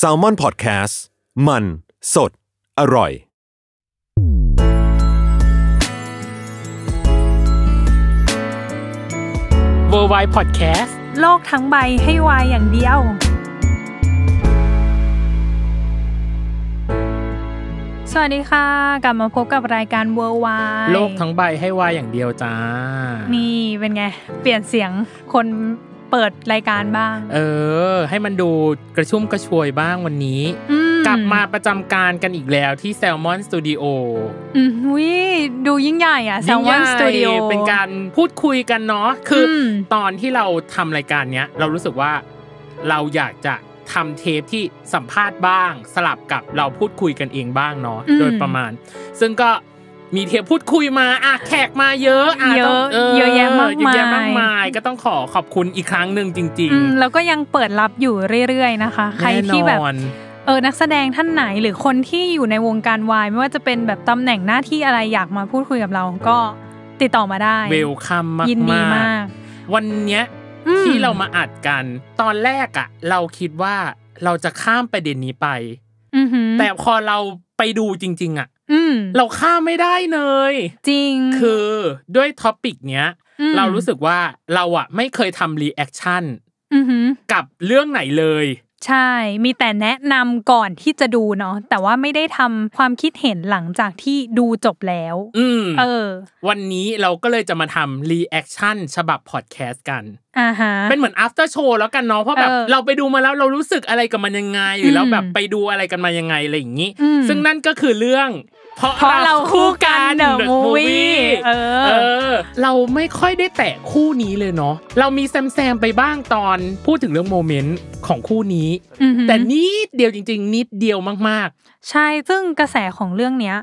s a l ม o n PODCAST มัน สด อร่อยเวอร์ไว d พอดแคสต์โลกทั้งใบให้วายอย่างเดียว สวัสดีค่ะ กลับมาพบกับรายการเวอร์ไวาโลกทั้งใบให้วายอย่างเดียวจ้า นี่เป็นไง เปลี่ยนเสียงคนเปิดรายการบ้าง เออ ให้มันดูกระชุ่มกระชวยบ้างวันนี้ กลับมาประจำการกันอีกแล้วที่แซลมอนสตูดิโออุ้ยดูยิ่งใหญ่อะแซลมอนสตูดิโอเป็นการพูดคุยกันเนาะ คือตอนที่เราทำรายการเนี้ย เรารู้สึกว่าเราอยากจะทำเทปที่สัมภาษณ์บ้างสลับกับเราพูดคุยกันเองบ้างเนาะ โดยประมาณ ซึ่งก็มีเทปพูดคุยมาอ่ะแขกมาเยอะเยอะเยอะแยะมากมายเยอะแยะมากมาย ก็ต้องขอขอบคุณอีกครั้งหนึ่งจริงๆ แล้วก็ยังเปิดรับอยู่เรื่อยๆนะคะ ใครที่แบบเออนักแสดงท่านไหนหรือคนที่อยู่ในวงการวาย ไม่ว่าจะเป็นแบบตำแหน่งหน้าที่อะไรอยากมาพูดคุยกับเราก็ติดต่อมาได้ เวลคัมมากยินดีมาก วันเนี้ยที่เรามาอัดกัน ตอนแรกอะเราคิดว่าเราจะข้ามประเด็นนี้ไปแต่พอเราไปดูจริง ๆอะเราข้ามไม่ได้เลย จริงคือด้วยท็อปิกเนี้ย เรารู้สึกว่าเราอ่ะไม่เคยทำรีแอคชั่นกับเรื่องไหนเลย ใช่มีแต่แนะนำก่อนที่จะดูเนาะแต่ว่าไม่ได้ทำความคิดเห็นหลังจากที่ดูจบแล้ว อืมเออ วันนี้เราก็เลยจะมาทำรีแอคชั่นฉบับพอดแคสต์กันอ่าฮะเป็นเหมือน after show แล้วกันเนาะเพราะแบบ เราไปดูมาแล้วเรารู้สึกอะไรกับมันยังไง หรือเราแบบไปดูอะไรกันมายังไงอะไรอย่างนี้ ซึ่งนั่นก็คือเรื่องเพราะเราคู่กันเดอะมูวี่เออ เราไม่ค่อยได้แตะคู่นี้เลยเนาะ เรามีแซมแซมไปบ้างตอนพูดถึงเรื่องโมเมนต์ของคู่นี้ แต่นิดเดียวจริง ๆ นิดเดียวมาก ๆ ใช่ ซึ่งกระแสของเรื่องเนี้ย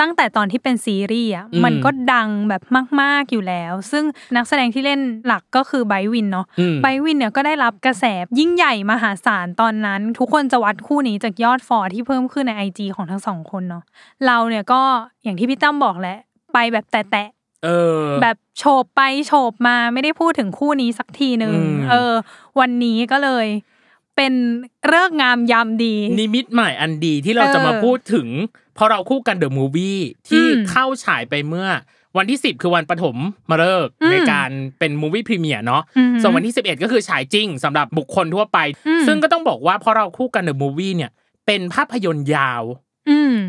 ตั้งแต่ตอนที่เป็นซีรีส์อ่ะมันก็ดังแบบมากๆอยู่แล้ว ซึ่งนักแสดงที่เล่นหลักก็คือไบวินเนาะไบวินเนี่ยก็ได้รับกระแสยิ่งใหญ่มหาศาลตอนนั้น ทุกคนจะวัดคู่นี้จากยอดฟอร์ที่เพิ่มขึ้นในไจีของทั้งสองคนเนาะเราเนี่ยก็อย่างที่พี่ตั้มบอกแหละ ไปแบบแตะแบบโฉบไปโฉบมาไม่ได้พูดถึงคู่นี้สักทีหนึ่งเออ วันนี้ก็เลยเป็นเรื่องงามยามดี นิมิตใหม่อันดีที่เราจะมาพูดถึง เพราะเราคู่กันเดอะมูวี่ที่เข้าฉายไปเมื่อ วันที่ 10 คือวันปฐมมาเลิกในการเป็นมูวี่พรีเมียร์เนาะส่วนวันที่ 11 ก็คือฉายจริงสำหรับบุคคลทั่วไป ซึ่งก็ต้องบอกว่าพอเราคู่กันเดอะมูวี่เนี่ย เป็นภาพยนตร์ยาว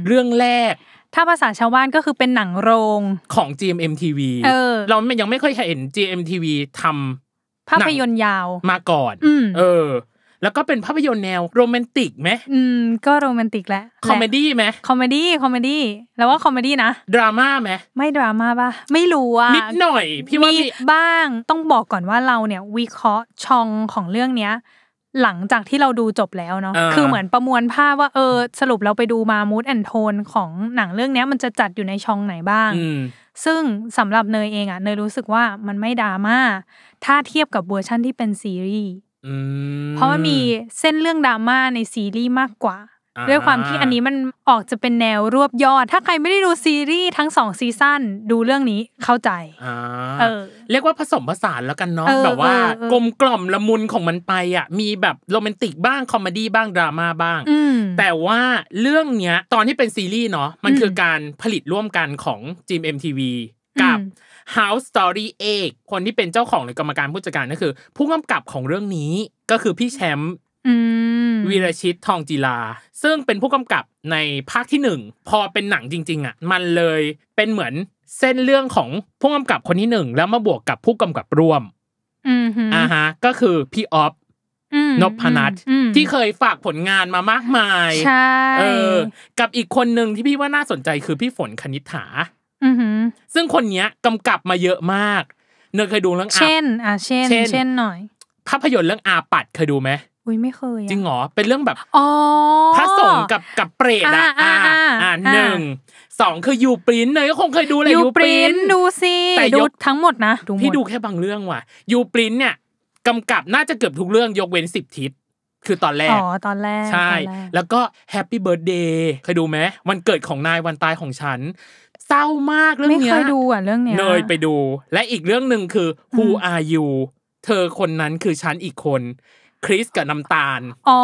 เรื่องแรก ถ้าภาษาชาวบ้านก็คือเป็นหนังโรงของ GMMTV เออเรายังไม่คเคยเห็น GMTV ทำภาพยนตร์ยาวมาก่อนเออแล้วก็เป็นภาพยนตร์แนวโรแมนติกไหม อืม ก็โรแมนติกแหละ คอมเมดี้ไหมคอมเมดี้ คอมเมดี้ แล้วว่าคอมเมดี้นะ ดราม่าไหมไม่ดราม่าป่ะไม่รู้อ่ะนิดหน่อยพี่ว่ามีบ้าง ต้องบอกก่อนว่าเราเนี่ยวิเคราะห์ชองของเรื่องเนี้ยหลังจากที่เราดูจบแล้วเนาะ คือเหมือนประมวลภาพว่าเออสรุปเราไปดูมา มูดแอนโทนของหนังเรื่องนี้มันจะจัดอยู่ในช่องไหนบ้างซึ่งสำหรับเนยเองอะเนยรู้สึกว่ามันไม่ดราม่า ถ้าเทียบกับเวอร์ชั่นที่เป็นซีรีส์เพราะมันมีเส้นเรื่องดราม่าในซีรีส์มากกว่าด้วยความที่อันนี้มันออกจะเป็นแนวรวบยอด ถ้าใครไม่ได้ดูซีรีส์ทั้งสองซีซั่นดูเรื่องนี้เข้าใจเรียกว่าผสมผสานแล้วกันเนาะแบบว่ากลมกล่อมละมุนของมันไปอ่ะมีแบบโรแมนติกบ้างคอมเมดี้บ้างดราม่าบ้างแต่ว่าเรื่องเนี้ยตอนที่เป็นซีรีส์เนาะมันคือการผลิตร่วมกันของจีมเอ็มทีวีกับ House Story เอกคนที่เป็นเจ้าของหรือกรรมการผู้จัดการก็คือ ผู้กำกับของเรื่องนี้ก็คือพี่แชมป์วีรชิตทองจีลาซึ่งเป็นผู้กำกับในภาคที่หนึ่งพอเป็นหนังจริง ๆ อ่ะ มันเลยเป็นเหมือนเส้นเรื่องของผู้กำกับคนที่หนึ่งแล้วมาบวกกับผู้กำกับร่วมอ่าฮะก็คือพี่ออฟนพนัทที่เคยฝากผลงานมามากมายใช่เออกับอีกคนหนึ่งที่พี่ว่าน่าสนใจคือพี่ฝนคณิษฐาซึ่งคนเนี้ยกำกับมาเยอะมากเนยเคยดูเรื่องเช่น อ่าเช่น เช่นหน่อย ภาพยนตร์เรื่องอาปัดเคยดูไหมอุ้ยไม่เคยจริงเหรอ เป็นเรื่องแบบพระสงฆ์กับกับเปรตอ่ะ อ่าอ่าหนึ่ง สองคือยูปรินเนยก็คงเคยดูเลยยูปรินดูสิแต่ดูทั้งหมดนะพี่ดูแค่บางเรื่องว่ะ ยูปรินเนี่ยกำกับน่าจะเกือบทุกเรื่องยกเว้นสิบทิศ คือตอนแรกอ๋อตอนแรก ใช่ แล้วก็แฮปปี้เบิร์ดเดย์เคยดูไหมวันเกิดของนายวันตายของฉันเศร้ามากเรื่องนี้ไม่เคยดูอ่ะ เรื่องเนี้ย เนยไปดู และอีกเรื่องหนึ่งคือ Who are you เธอคนนั้นคือฉันอีกคน คริสกับน้ำตาล อ๋อ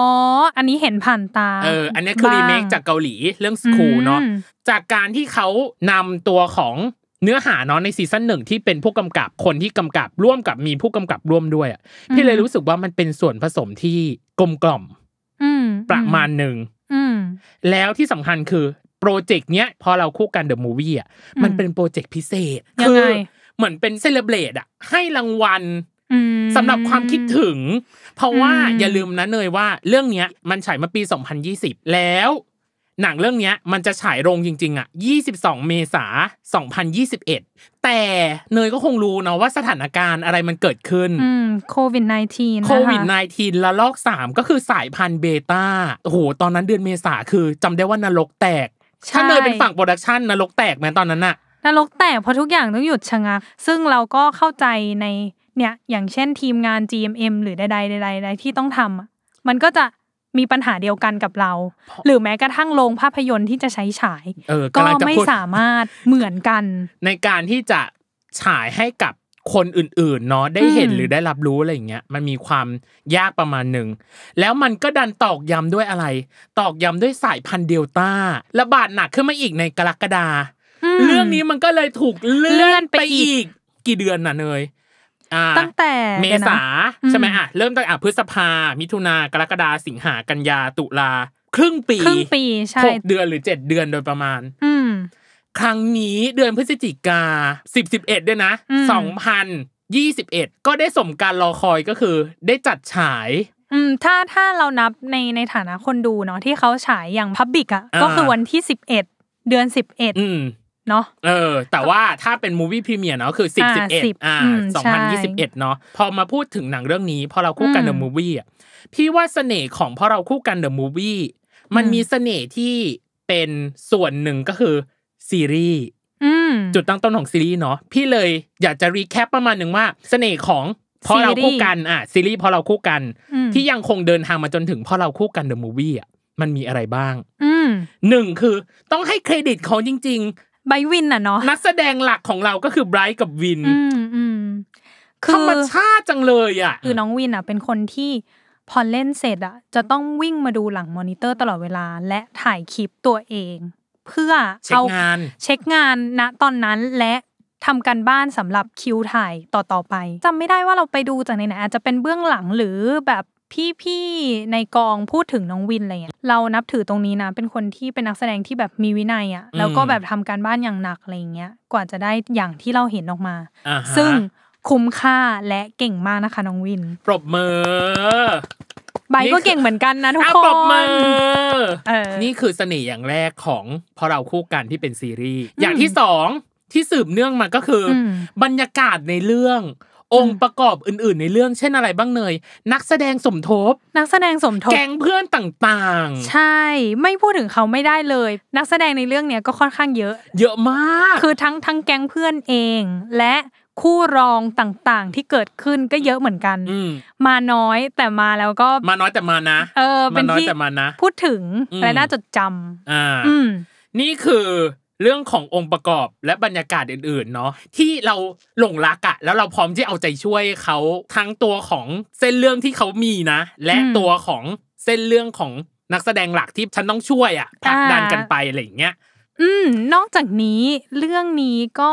อันนี้เห็นผ่านตา เออ อันนี้คือรีเมคจากเกาหลีเรื่องสคูลเนาะจากการที่เขานำตัวของเนื้อหาเนาะในซีซั่นหนึ่งที่เป็นผู้กำกับคนที่กำกับร่วมกับมีผู้กำกับร่วมด้วยอ่ะพี่เลยรู้สึกว่ามันเป็นส่วนผสมที่กลมกล่อมประมาณหนึ่งแล้วที่สำคัญคือโปรเจกต์เนี้ยพอเราคู่กันเดอะมูวี่อ่ะมันเป็นโปรเจกต์พิเศษคือเหมือนเป็นเซเลบรตอ่ะให้รางวัลสำหรับความคิดถึง เพราะว่าอย่าลืมนะเนยว่า เรื่องเนี้ยมันฉายมาปี 2020 แล้ว หนังเรื่องเนี้ยมันจะฉายโรงจริง ๆ อ่ะ 22 เมษานย2021 แต่เนยก็คงรู้เนาะว่าสถานการณ์อะไรมันเกิดขึ้นโควิด -19 โควิด -19 ละลอก 3ก็คือสายพันธุ์เบต้าโอ้โหตอนนั้นเดือนเมษาคือจำได้ว่านรกแตกถ้าเนยเป็นฝั่งโปรดักชันนรกแตกไหมตอนนั้นน่ะนรกแตกเพราะทุกอย่างต้องหยุดชะงัก ซึ่งเราก็เข้าใจในเนี่ยอย่างเช่นทีมงาน GMM หรือใดๆใดๆที่ต้องทำมันก็จะมีปัญหาเดียวกันกับเรา หรือแม้กระทั่งโรงภาพยนตร์ที่จะใช้ฉายก็ไม่สามารถเหมือนกัน ในการที่จะฉายให้กับคนอื่นๆเนาะได้เห็นหรือได้รับรู้อะไรอย่างเงี้ยมันมีความยากประมาณหนึ่งแล้วมันก็ดันตอกย้ำด้วยอะไร ตอกย้ำด้วยสายพันธุ์เดลต้าระบาดหนักขึ้นมาอีกในกรกฎาเรื่องนี้มันก็เลยถูกเลื่อนไปอีก กี่เดือนน่ะเนยตั้งแต่เมษาใช่ไหมอ่ะเริ่มตั้งแต่พฤษภา มิถุนากรกฎาสิงหากันยา ตุลา ครึ่งปีครึ่งปีใช่หกเดือนหรือเจ็ดเดือนโดยประมาณอืครั้งนี้เดือนพฤศจิกาสิบสิบเอ็ดด้วยนะสองพันยี่สิบเอ็ดก็ได้สมการรอคอยก็คือได้จัดฉาย อืม ถ้าถ้าเรานับในในฐานะคนดูเนาะที่เขาฉายอย่างพับบิกอ่ะก็คือวันที่สิบเอ็ดเดือนสิบเอ็ดเนาะเออแต่ว่าถ้าเป็นมูวี่พรีเมียร์เนาะคือสิบสิบเอ็ดอ่าสองพันยี่สิบเอ็ดเนาะพอมาพูดถึงหนังเรื่องนี้พอเราคู่กันเดอะมูวี่อ่ะพี่ว่าเสน่ห์ของพอเราคู่กันเดอะมูวี่มันมีเสน่ห์ที่เป็นส่วนหนึ่งก็คือซีรีส์จุดตั้งต้นของซีรีส์เนาะพี่เลยอยากจะรีแคปประมาณหนึ่งว่า เสน่ห์ของพอเราคู่กันอ่ะซีรีส์พอเราคู่กัน ที่ยังคงเดินทางมาจนถึงพอเราคู่กันเดอะมูวี่อ่ะมันมีอะไรบ้างหนึ่งคือ ต้องให้เครดิตเขาจริงๆไบวินอ่ะเนาะนักแสดงหลักของเราก็คือไบรท์กับวินธรรมชาติจังเลยอ่ะคือน้องวินอ่ะ เป็นคนที่ พอเล่นเสร็จอ่ะจะต้องวิ่งมาดูหลังมอนิเตอร์ตลอดเวลาและถ่ายคลิปตัวเองเพื่อเอาเช็คงานณตอนนั้นและทำกันบ้านสำหรับคิวถ่ายต่อๆไปจำไม่ได้ว่าเราไปดูจากไหนนะอาจจะเป็นเบื้องหลังหรือแบบพี่ๆในกองพูดถึงน้องวินอะไรเงี้ยเรานับถือตรงนี้นะ เป็นคนที่เป็นนักแสดงที่แบบมีวินัยอะ่ะ แล้วก็แบบทำการบ้านอย่างหนักอะไรเงี้ยกว่าจะได้อย่างที่เราเห็นออกมาซึ่งคุ้มค่าและเก่งมากนะคะน้องวินปรบมือใบก็เก่งเหมือนกันนะทุกคนนี่คือเสน่ห์อย่างแรกของพอเราคู่กันที่เป็นซีรีส์อย่างที่สองที่สืบเนื่องมาก็คือบรรยากาศในเรื่อง องค์ประกอบอื่น ๆในเรื่องเช่นอะไรบ้างเนยนักแสดงสมทบ นักแสดงสมทบแก๊งเพื่อนต่างๆ ใช่ไม่พูดถึงเขาไม่ได้เลย นักแสดงในเรื่องเนี้ยก็ค่อนข้างเยอะ เยอะมาก คือทั้งทั้งแก๊งเพื่อนเอง และคู่รองต่าง ๆที่เกิดขึ้นก็เยอะเหมือนกัน มาน้อยแต่มาแล้วก็มาน้อยแต่มานะ เออเป็นที่พูดถึงและน่าจดจำอ่านี่คือ เรื่องขององค์ประกอบและบรรยากาศอื่น ๆ เนาะที่เราหลงรักอะแล้วเราพร้อมที่เอาใจช่วยเขาทั้งตัวของเส้นเรื่องที่เขามีนะ และตัวของเส้นเรื่องของนักแสดงหลักที่ฉันต้องช่วยอะผลักดันกันไปอะไรอย่างเงี้ยอืมนอกจากนี้เรื่องนี้ก็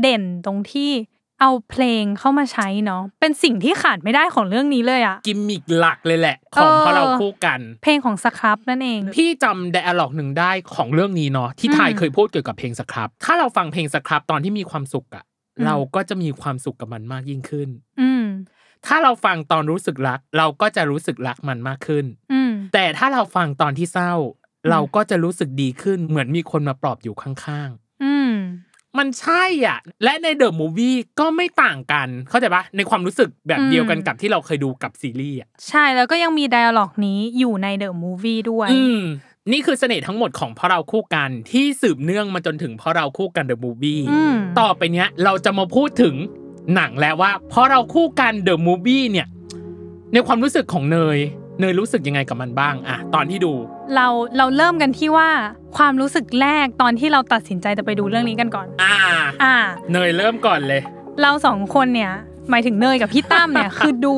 เด่นตรงที่เอาเพลงเข้ามาใช้เนาะเป็นสิ่งที่ขาดไม่ได้ของเรื่องนี้เลยอะกิมมิกหลักเลยแหละ ของพอเราคู่กัน เพลงของสครับนั่นเองพี่จำแดอ์ล็อกหนึ่งได้ของเรื่องนี้เนาะที่ทายเคยพูดเกี่ยวกับเพลงสครับถ้าเราฟังเพลงสครับตอนที่มีความสุขอะเราก็จะมีความสุขกับมันมากยิ่งขึ้น อืถ้าเราฟังตอนรู้สึกรักเราก็จะรู้สึกรักมันมากขึ้นแต่ถ้าเราฟังตอนที่เศร้า เราก็จะรู้สึกดีขึ้นเหมือนมีคนมาปลอบอยู่ข้างๆมันใช่อ่ะ และในเดอะมูวี่ก็ไม่ต่างกัน เข้าใจปะในความรู้สึกแบบเดียวกันกับที่เราเคยดูกับซีรีส์อ่ะ ใช่ แล้วก็ยังมีไดอะล็อกนี้อยู่ในเดอะมูวี่ด้วย อืนี่คือเสน่ห์ทั้งหมดของพอเราคู่กันที่สืบเนื่องมาจนถึงพอเราคู่กันเดอะมูวี่ต่อไปเนี้ยเราจะมาพูดถึงหนังแล้วว่าพอเราคู่กันเดอะมูวี่เนี่ย ในความรู้สึกของเนย เนยรู้สึกยังไงกับมันบ้างอะตอนที่ดูเราเราเริ่มกันที่ว่าความรู้สึกแรกตอนที่เราตัดสินใจจะไปดูเรื่องนี้กันก่อน อ่าอ่าเนยเริ่มก่อนเลย เราสองคนเนี่ย หมายถึงเนยกับพี่ตั้มเนี่ยคือดู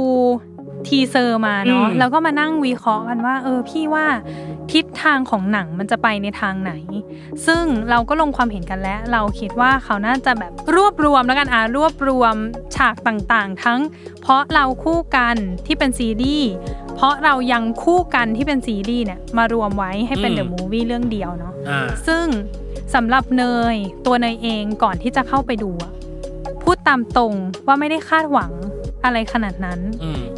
ทีเซอร์มาเนาะแล้วก็มานั่งวิเคราะห์กันว่าเออพี่ว่าทิศทางของหนังมันจะไปในทางไหน ซึ่งเราก็ลงความเห็นกันแล้ว เราคิดว่าเขาน่าจะแบบรวบรวมแล้วกันอ่ะ รวบรวมฉากต่างๆ ทั้ง เพราะเราคู่กันที่เป็นซีรีส์เพราะเรายังคู่กันที่เป็นซีรีส์เนี่ยมารวมไว้ให้เป็นเดอะมูวี่เรื่องเดียวเนาะซึ่งสำหรับเนยตัวเนยเองก่อนที่จะเข้าไปดู พูดตามตรงว่าไม่ได้คาดหวังอะไรขนาดนั้น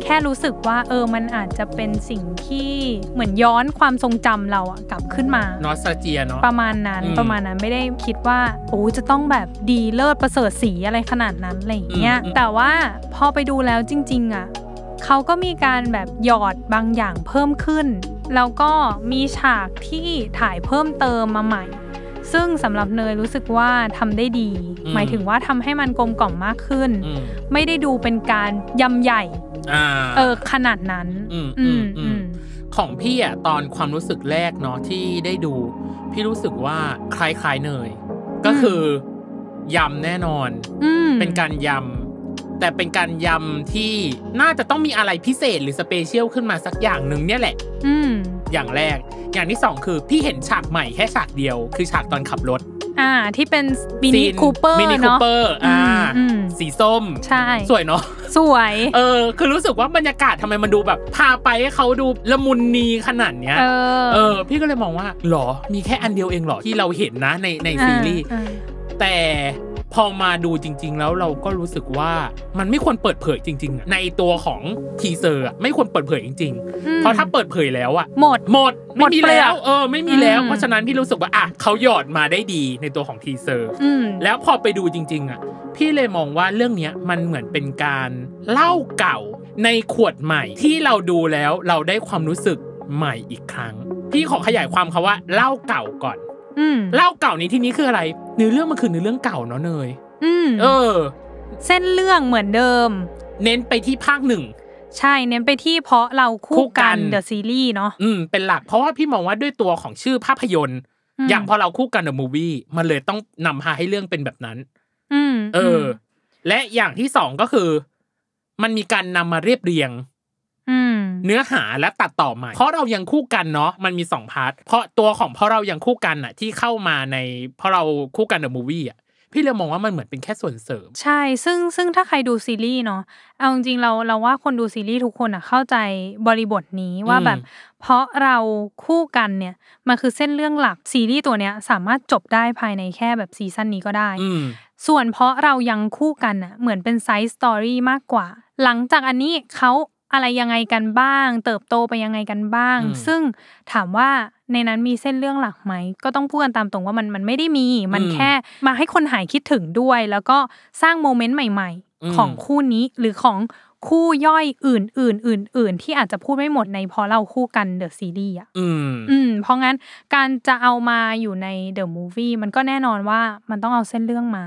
แค่รู้สึกว่าเออ มันอาจจะเป็นสิ่งที่เหมือนย้อนความทรงจำเราอะกลับขึ้นมานอสเจียเนาะ ประมาณนั้น ประมาณนั้น ไม่ได้คิดว่าโอ้จะต้องแบบดีเลิศประเสริฐสีอะไรขนาดนั้นอะไรอย่างเงี้ย แต่ว่าพอไปดูแล้วจริง ๆอะเขาก็มีการแบบหยอดบางอย่างเพิ่มขึ้น แล้วก็มีฉากที่ถ่ายเพิ่มเติมมาใหม่ซึ่งสำหรับเนยรู้สึกว่าทำได้ดี หมายถึงว่าทำให้มันกลมกล่อมมากขึ้น ไม่ได้ดูเป็นการยำใหญ่เออขนาดนั้นของพี่อ่ะตอนความรู้สึกแรกเนาะที่ได้ดู พี่รู้สึกว่าคล้ายๆเนยก็คือยำแน่นอน เป็นการยำแต่เป็นการยำที่น่าจะต้องมีอะไรพิเศษหรือสเปเชียลขึ้นมาสักอย่างหนึ่งเนี่ยแหละ อืม อย่างแรก อย่างที่สองคือ พี่เห็นฉากใหม่แค่ฉากเดียว คือฉากตอนขับรถ อ่า ที่เป็นมินิคูเปอร์มินิคูเปอร์อ่า สีส้ม ใช่ สวยเนาะ สวย เออ คือรู้สึกว่าบรรยากาศทำไมมันดูแบบ พาไปให้เขาดูละมุนนีขนาดเนี้ยเออเออ พี่ก็เลยมองว่า หรอ มีแค่อันเดียวเองหรอที่เราเห็นนะ ในในซีรีส์ แต่พอมาดูจริง ๆ แล้วเราก็รู้สึกว่ามันไม่ควรเปิดเผยจริง ๆ ในตัวของทีเซอร์ไม่ควรเปิดเผยจริง ๆ เพราะถ้าเปิดเผยแล้วอะหมดหมดไม่มีแล้ว เออ ไม่มีแล้วเพราะฉะนั้นพี่รู้สึกว่าอ่ะเขาหยอดมาได้ดีในตัวของทีเซอร์แล้วพอไปดูจริง ๆอะพี่เลยมองว่าเรื่องเนี้ยมันเหมือนเป็นการ เล่าเก่าในขวดใหม่ที่เราดูแล้วเราได้ความรู้สึกใหม่อีกครั้งพี่ขอขยายความคาว่า เล่าเก่าก่อนเล่าเก่านี้ที่นี้คืออะไรเนื้อเรื่องมันคือเนื้อเรื่องเก่าเนาะเนยเออ เส้นเรื่องเหมือนเดิม เน้นไปที่ภาคหนึ่ง ใช่ เน้นไปที่ เพราะเราคู่กันเดอะซีรีส์เนาะ อืม เป็นหลัก เพราะว่าพี่มองว่าด้วยตัวของชื่อภาพยนตร์ อย่างพอเราคู่กันเดอะมูวี่ มันเลยต้องนำพาให้เรื่องเป็นแบบนั้นเออ และอย่างที่สองก็คือ มันมีการนำมาเรียบเรียงเนื้อหาและตัดต่อใหม่ เพราะเรายังคู่กันเนาะ มันมีสองพาร์ท เพราะตัวของเพราะเรายังคู่กันอะที่เข้ามาในเพราะเราคู่กันเดอะมูวี่อะพี่เรามองว่ามันเหมือนเป็นแค่ส่วนเสริม ใช่ ซึ่งซึ่งถ้าใครดูซีรีส์เนาะ เอาจริงเราเราว่าคนดูซีรีส์ทุกคนอะเข้าใจบริบทนี้ว่าแบบ เพราะเราคู่กันเนี่ย มันคือเส้นเรื่องหลักซีรีส์ตัวเนี้ย สามารถจบได้ภายในแค่แบบซีซั่นนี้ก็ได้ ส่วนเพราะเรายังคู่กันอะเหมือนเป็นไซส์สตอรี่มากกว่าหลังจากอันนี้เขาอะไรยังไงกันบ้าง เติบโตไปยังไงกันบ้าง ซึ่งถามว่าในนั้นมีเส้นเรื่องหลักไหม ก็ต้องพูดกันตามตรงว่ามันมันไม่ได้มี มันแค่มาให้คนหายคิดถึงด้วย แล้วก็สร้างโมเมนต์ใหม่ๆ ของคู่นี้หรือของคู่ย่อยอื่นๆอื่นๆที่อาจจะพูดไม่หมดในพอเล่าคู่กันเดอะซีรีส์อ่ะอืมอืมเพราะงั้นการจะเอามาอยู่ในเดอะมูฟวี่มันก็แน่นอนว่ามันต้องเอาเส้นเรื่องมา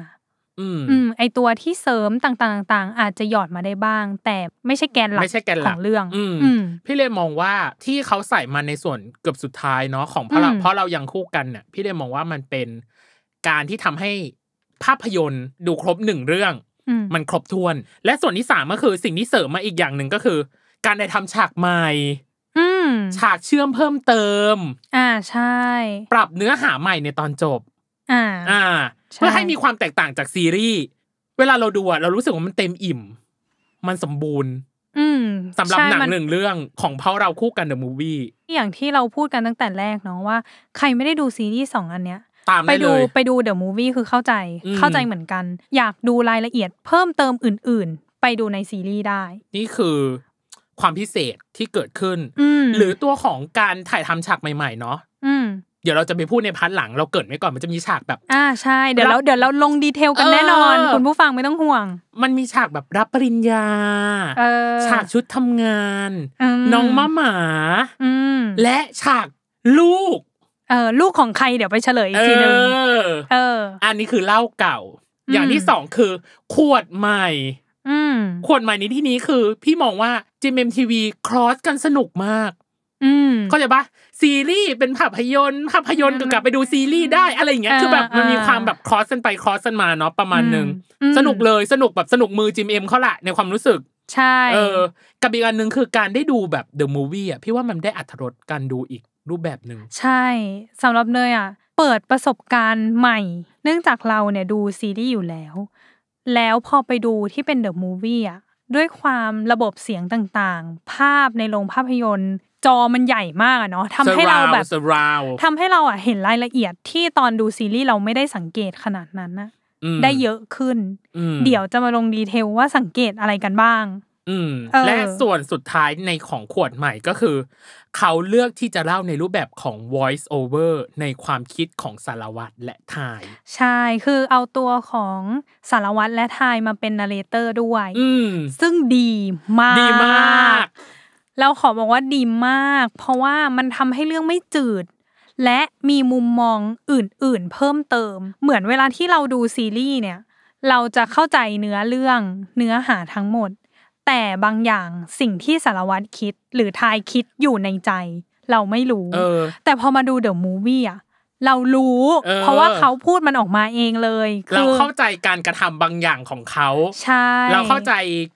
อืม ไอตัวที่เสริมต่างๆต่างๆอาจจะหยอดมาได้บ้าง แต่ไม่ใช่แกนหลักไม่ใช่แกนหลักของเรื่อง อืม พี่เลยมองว่าที่เขาใส่มาในส่วนเกือบสุดท้ายเนาะของพระเเพราะเรายังคู่กันเนี่ยพี่เลยมองว่ามันเป็นการที่ทำให้ภาพยนตร์ ดูครบหนึ่งเรื่อง มันครบถ้วน และส่วนที่สามก็คือสิ่งที่เสริมมาอีกอย่างหนึ่งก็คือ การได้ทำฉากใหม่ฉากเชื่อมเพิ่มเติม อ่าใช่ ปรับเนื้อหาใหม่ในตอนจบอ่าเพื่อให้มีความแตกต่างจากซีรีส์ เวลาเราดูอะเรารู้สึกว่ามันเต็มอิ่ม มันสมบูรณ์สำหรับหนังหนึ่งเรื่องของเพราเราคู่กันเดอะมูวี่อย่างที่เราพูดกันตั้งแต่แรกเนาะว่า ใครไม่ได้ดูซีรีส์สองอันเนี้ยไปดูไปดูเดอะมูวี่คือเข้าใจเข้าใจเหมือนกัน อยากดูรายละเอียดเพิ่มเติมอื่นๆ ไปดูในซีรีส์ได้ นี่คือความพิเศษที่เกิดขึ้นหรือตัวของการถ่ายทำฉากใหม่ ๆ เนาะเดี๋ยวเราจะไปพูดในพาร์ทหลังเราเกิดไว้ก่อนมันจะมีฉากแบบ อ่าใช่เดี๋ยวเรา เดี๋ยวเราลงดีเทลกันแน่นอนคุณผู้ฟังไม่ต้องห่วง มันมีฉากแบบรับปริญญาฉากชุดทำงานน้องมะหมาและฉากลูกเออลูกของใครเดี๋ยวไปเฉลยอีกทีนึงเอออันนี้คือเล่าเก่า อย่างที่สองคือ ขวดใหม่ขวดใหม่นี้ที่นี้คือ พี่มองว่าจีเอ็มทีวีครอสกันสนุกมากเข้าใจปะซีรีส์เป็นภาพยนตร์ภาพยนตร์กลับไปดูซีรีส์ได้อะไรอย่างเงี้ยคือแบบมันมีความแบบ คอร์สกันไปคอร์สกันมาเนาะประมาณหนึ่งสนุกเลยสนุกแบบสนุกมือจิมเอ็มเขาละในความรู้สึก ใช่ เออกับอีกอันหนึ่งคือการได้ดูแบบเดอะมูวี่อ่ะพี่ว่ามันได้อัธรสการดูอีกรูปแบบหนึ่งใช่ สำหรับเนยอ่ะเปิดประสบการณ์ใหม่ เนื่องจากเราเนี่ยดูซีรีส์อยู่แล้ว แล้วพอไปดูที่เป็นเดอะมูวี่อ่ะด้วยความระบบเสียงต่างๆ ภาพในโรงภาพยนตร์จอมันใหญ่มากเนาะทำให้เราแบบทำให้เราอะเห็นรายละเอียดที่ตอนดูซีรีส์เราไม่ได้สังเกตขนาดนั้นนะได้เยอะขึ้น เดี๋ยวจะมาลงดีเทลว่าสังเกตอะไรกันบ้าง อืมและส่วนสุดท้ายในของขวดใหม่ก็คือ เขาเลือกที่จะเล่าในรูปแบบของ voice over ในความคิดของสารวัตรและทายใช่ คือเอาตัวของสารวัตรและทายมาเป็นนาร์เรเตอร์ด้วย ซึ่งดีมากดีมากเราขอบอกว่าดีมาก เพราะว่ามันทำให้เรื่องไม่จืด และมีมุมมองอื่นๆเพิ่มเติม เหมือนเวลาที่เราดูซีรีส์เนี่ย เราจะเข้าใจเนื้อเรื่องเนื้อหาทั้งหมด แต่บางอย่างสิ่งที่สารวัตรคิดหรือทายคิดอยู่ในใจ เราไม่รู้ แต่พอมาดูเดอะมูวี่อ่ะเรารู้ เพราะว่าเขาพูดมันออกมาเองเลย เราเข้าใจการกระทำบางอย่างของเขาใช่เราเข้าใจ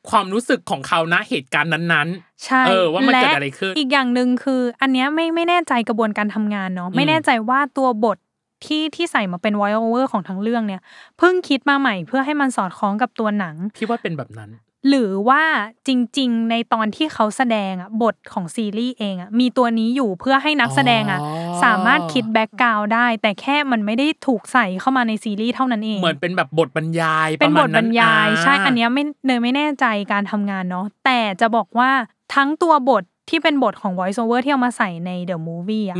ความรู้สึกของเขานะเหตุการณ์นั้น ๆใช่เออว่ามันเกิดอะไรขึ้นอีกอย่างหนึ่งคือ อันเนี้ยไม่ไม่แน่ใจกระบวนการทำงานเนาะไม่แน่ใจว่าตัวบทที่ที่ใส่มาเป็นไวโอเวอร์ของทั้งเรื่องเนี่ยเพิ่งคิดมาใหม่เพื่อให้มันสอดคล้องกับตัวหนังพี่ว่าเป็นแบบนั้นหรือว่าจริงๆ ในตอนที่เขาแสดงอ่ะบทของซีรีส์เองอ่ะมีตัวนี้อยู่เพื่อให้นักแสดงอ่ะสามารถคิดแบ็กกราวได้ แต่แค่มันไม่ได้ถูกใส่เข้ามาในซีรีส์เท่านั้นเอง เหมือนเป็นแบบบทบรรยาย เป็นบทบรรยาย ใช่ อันนี้ไม่เนยไม่แน่ใจการทำงานเนาะแต่จะบอกว่าทั้งตัวบทที่เป็นบทของ voice over ที่เอามาใส่ใน The Movie อ่ะ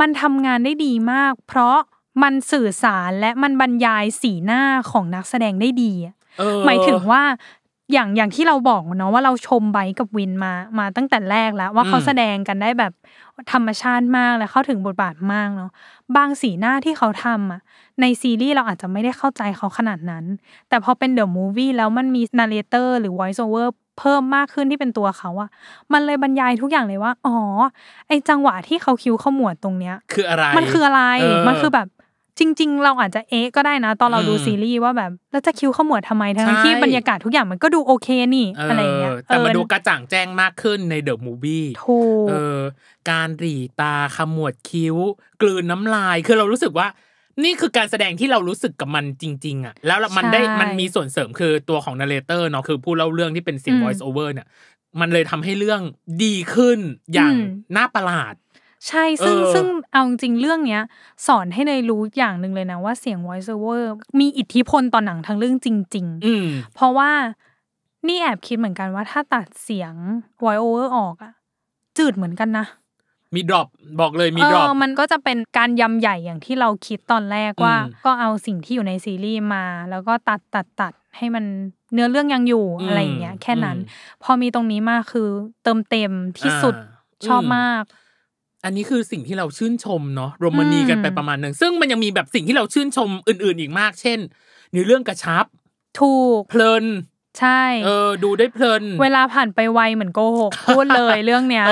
มันทำงานได้ดีมาก เพราะมันสื่อสารและมันบรรยายสีหน้าของนักแสดงได้ดีหมายถึงว่าอย่างอย่างที่เราบอกเนาะว่าเราชมไบกับวินมามาตั้งแต่แรกแล้วว่าเขาแสดงกันได้แบบธรรมชาติมากและเข้าถึงบทบาทมากเนาะบางสีหน้าที่เขาทำอะในซีรีส์เราอาจจะไม่ได้เข้าใจเขาขนาดนั้น แต่พอเป็นเดอะมูฟวี่แล้วมันมีนาร์เรเตอร์หรือไวซ์โอเวอร์เพิ่มมากขึ้นที่เป็นตัวเขาอะมันเลยบรรยายทุกอย่างเลยว่า อ๋อ ไอจังหวะที่เขาคิวเขาหมวดตรงเนี้ยคืออะไร มันคืออะไรมันคือแบบจริง ๆ เราอาจจะเอ๊ก็ได้นะ ตอนเราดูซีรีส์ว่าแบบ แล้วจะคิวขมวดทำไมทั้งที่บรรยากาศทุกอย่างมันก็ดูโอเคนี่อะไรเงี้ยแต่มาดูกระจ่างแจ้งมากขึ้นในเดอะมูวี่ถูกการหลีตาขมวดคิ้ว กลืนน้ำลายคือเรารู้สึกว่า นี่คือการแสดงที่เรารู้สึกกับมันจริง ๆ อ่ะ แล้วมันได้มันมีส่วนเสริมคือตัวของนาร์เรเตอร์เนาะคือผู้เล่าเรื่องที่เป็นเสียง voice over เนี่ยมันเลยทำให้เรื่องดีขึ้นอย่างน่าประหลาดใช่ซึ่งซึ่งเอาจริงเรื่องเนี้ย สอนให้เนยรู้อย่างหนึ่งเลยนะ ว่าเสียง voice over มีอิทธิพลต่อหนังทั้งเรื่องจริงๆเพราะว่านี่แอบคิดเหมือนกันว่าถ้าตัดเสียง voice over ออกอะจืดเหมือนกันนะ มีดรอปบอกเลยมีดรอปมันก็จะเป็นการยำใหญ่อย่างที่เราคิดตอนแรกว่า ก็เอาสิ่งที่อยู่ในซีรีส์มา แล้วก็ตัดตัดตัดให้มันเนื้อเรื่องยังอยู่อะไรอย่างเงี้ยแค่นั้น พอมีตรงนี้มาคือเติมเต็มที่สุดชอบมากอันนี้คือสิ่งที่เราชื่นชมเนาะโรมานีกันไปประมาณหนึ่ง ซึ่งมันยังมีแบบสิ่งที่เราชื่นชมอื่นๆอีกมากเช่นในเรื่องกระชับ ถูกเพลิน ใช่ เออ ดูได้เพลินเวลาผ่านไปไวเหมือนโกหกพูดเลยเรื่องเนี้ย